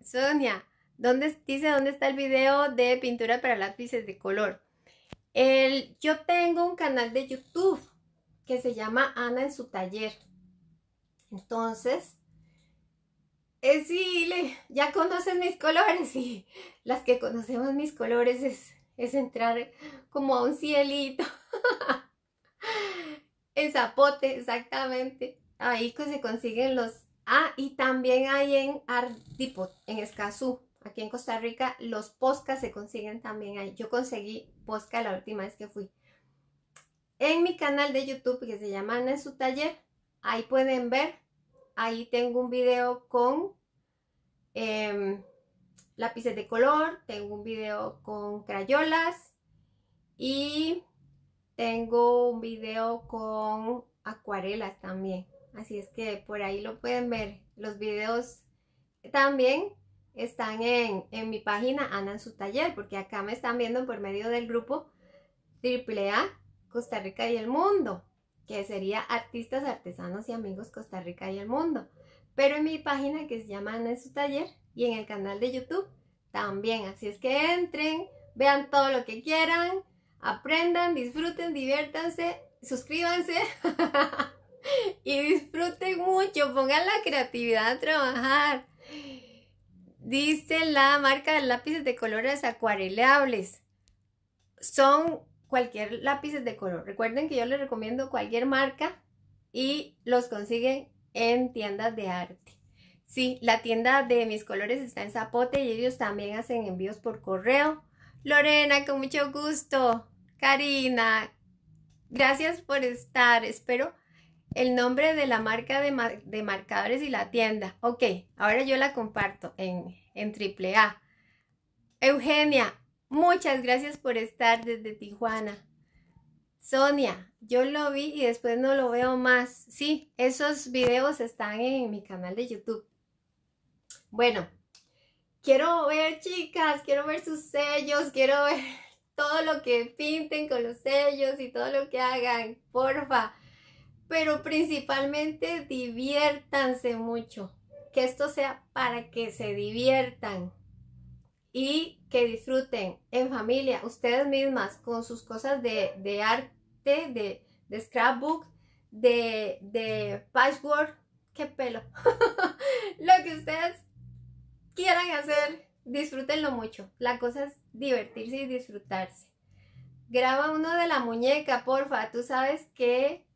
Sonia, ¿dónde, dice dónde está el video de pintura para lápices de color. El, yo tengo un canal de YouTube que se llama Ana en su taller. Entonces, es sí, ya conoces mis colores y las que conocemos mis colores es es entrar como a un cielito. en Zapote, exactamente. Ahí que se consiguen los... Ah, y también hay en Artipot, en Escazú, aquí en Costa Rica, los poscas se consiguen también ahí. Yo conseguí posca la última vez que fui. En mi canal de YouTube que se llama Ana en su taller, ahí pueden ver, ahí tengo un video con... Em, lápices de color, tengo un video con crayolas y tengo un video con acuarelas también. Así es que por ahí lo pueden ver. Los videos también están en, en mi página Ana en su taller, porque acá me están viendo por medio del grupo AAA Costa Rica y el Mundo, que sería Artistas, Artesanos y Amigos Costa Rica y el Mundo. Pero en mi página que se llama Ana en su taller, y en el canal de YouTube también. Así es que entren, vean todo lo que quieran, aprendan, disfruten, diviértanse, suscríbanse y disfruten mucho, pongan la creatividad a trabajar. Dice la marca de lápices de colores acuareleables, Son cualquier lápices de color. Recuerden que yo les recomiendo cualquier marca y los consiguen en tiendas de arte. Sí, la tienda de mis colores está en Zapote y ellos también hacen envíos por correo. Lorena, con mucho gusto. Karina, gracias por estar. Espero el nombre de la marca de, marcadores y la tienda. Ok, ahora yo la comparto en, en AAA. Eugenia, muchas gracias por estar desde Tijuana. Sonia, yo lo vi y después no lo veo más. Sí, esos videos están en mi canal de YouTube. Bueno, quiero ver chicas, quiero ver sus sellos, quiero ver todo lo que pinten con los sellos y todo lo que hagan, porfa. Pero principalmente diviértanse mucho, que esto sea para que se diviertan y que disfruten en familia, ustedes mismas, con sus cosas de, arte, de, scrapbook, de, de patchwork, qué pelo, lo que ustedes quieran hacer, disfrútenlo mucho. La cosa es divertirse y disfrutarse. Graba uno de la muñeca, porfa. Tú sabes que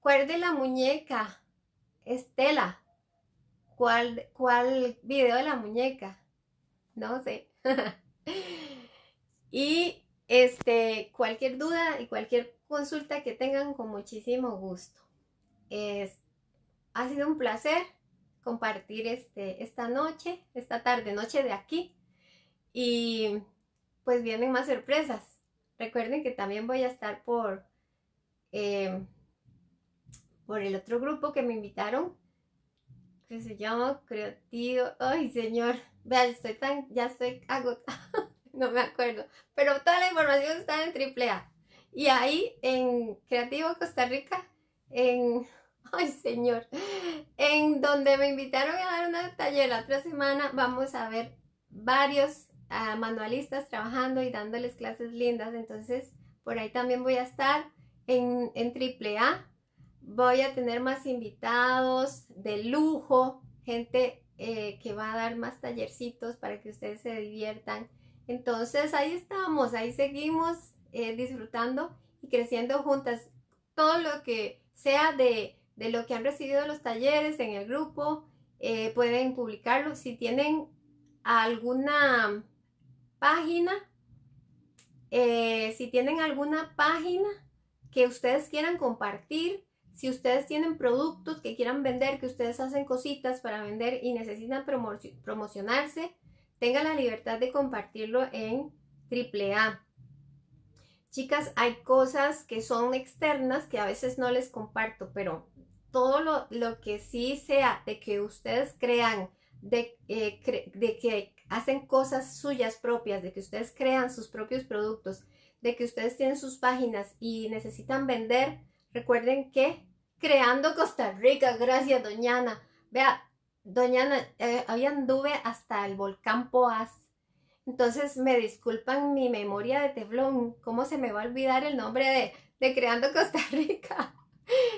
cuál la muñeca, Estela. ¿Cuál, ¿Cuál video de la muñeca? No sé. y este, cualquier duda y cualquier consulta que tengan con muchísimo gusto. ha sido un placer compartir este, esta noche, esta tarde, noche de aquí. Y pues vienen más sorpresas. Recuerden que también voy a estar por, em, por el otro grupo que me invitaron, que se llama Creativo. Ay, señor, vean, estoy tan, ya estoy agotada, no me acuerdo. Pero toda la información está en a Y ahí en Creativo Costa Rica, en, ay, señor, en donde me invitaron a dar una taller la otra semana. Vamos a ver varios ah, manualistas trabajando y dándoles clases lindas. Entonces, por ahí también voy a estar en, AAA. Voy a tener más invitados de lujo, gente eh, que va a dar más tallercitos para que ustedes se diviertan. Entonces, ahí estamos, ahí seguimos eh, disfrutando y creciendo juntas. Todo lo que sea de de lo que han recibido los talleres en el grupo, eh, pueden publicarlo. Si tienen alguna página, eh, si tienen alguna página que ustedes quieran compartir, si ustedes tienen productos que quieran vender, que ustedes hacen cositas para vender y necesitan promocionarse, tengan la libertad de compartirlo en AAA. Chicas, hay cosas que son externas que a veces no les comparto, pero todo lo, que sí sea de que ustedes crean, de, eh, de que hacen cosas suyas propias, de que ustedes crean sus propios productos, de que ustedes tienen sus páginas y necesitan vender, recuerden que creando Costa Rica, gracias Doñana. Vea, Doñana, habían eh, hoy anduve hasta el volcán Poás. Entonces me disculpan mi memoria de teblón, ¿cómo se me va a olvidar el nombre de, de Creando Costa Rica?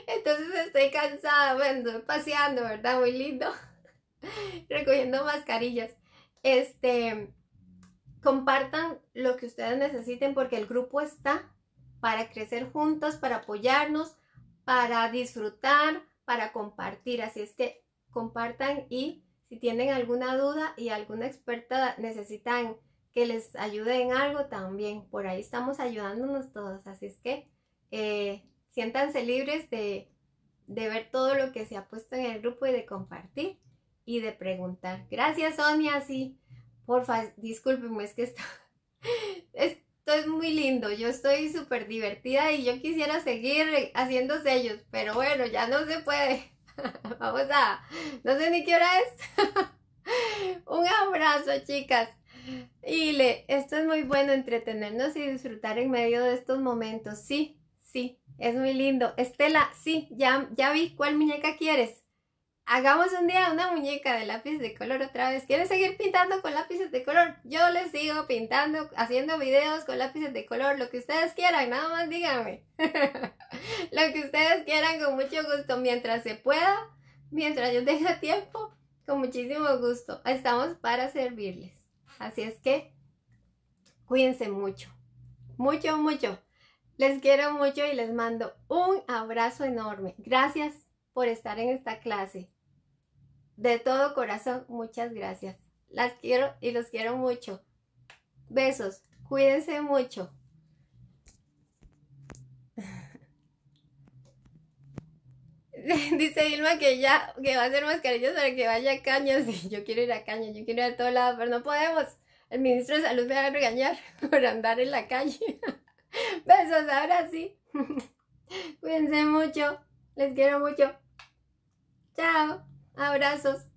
Entonces estoy cansada, bueno, paseando, ¿verdad? Muy lindo. Recogiendo mascarillas. Este, compartan lo que ustedes necesiten porque el grupo está para crecer juntos, para apoyarnos, para disfrutar, para compartir. Así es que compartan y si tienen alguna duda y alguna experta necesitan que les ayude en algo también. Por ahí estamos ayudándonos todos. Así es que eh, siéntanse libres de, ver todo lo que se ha puesto en el grupo y de compartir y de preguntar. Gracias, Sonia, sí. Porfa, discúlpenme, es que esto, es muy lindo. Yo estoy súper divertida y yo quisiera seguir haciendo sellos, pero bueno, ya no se puede. Vamos a... No sé ni qué hora es. Un abrazo, chicas. Y le, esto es muy bueno, entretenernos y disfrutar en medio de estos momentos. Sí, sí, es muy lindo. Estela, sí, ya, ya vi cuál muñeca quieres. Hagamos un día una muñeca de lápiz de color otra vez. ¿Quieres seguir pintando con lápices de color? Yo les sigo pintando, haciendo videos con lápices de color, lo que ustedes quieran, nada más díganme. lo que ustedes quieran con mucho gusto, mientras se pueda, mientras yo tenga tiempo, con muchísimo gusto. Estamos para servirles. Así es que cuídense mucho, mucho, mucho. Les quiero mucho y les mando un abrazo enorme. Gracias por estar en esta clase. De todo corazón, muchas gracias. Las quiero y los quiero mucho. Besos. Cuídense mucho. Dice Dilma que ya, que va a hacer mascarillas para que vaya a Cañas. Yo quiero ir a Cañas, yo quiero ir a todos lados, pero no podemos. El ministro de Salud me va a regañar por andar en la calle. Besos, ahora sí. Cuídense mucho. Les quiero mucho. Chao. Abrazos.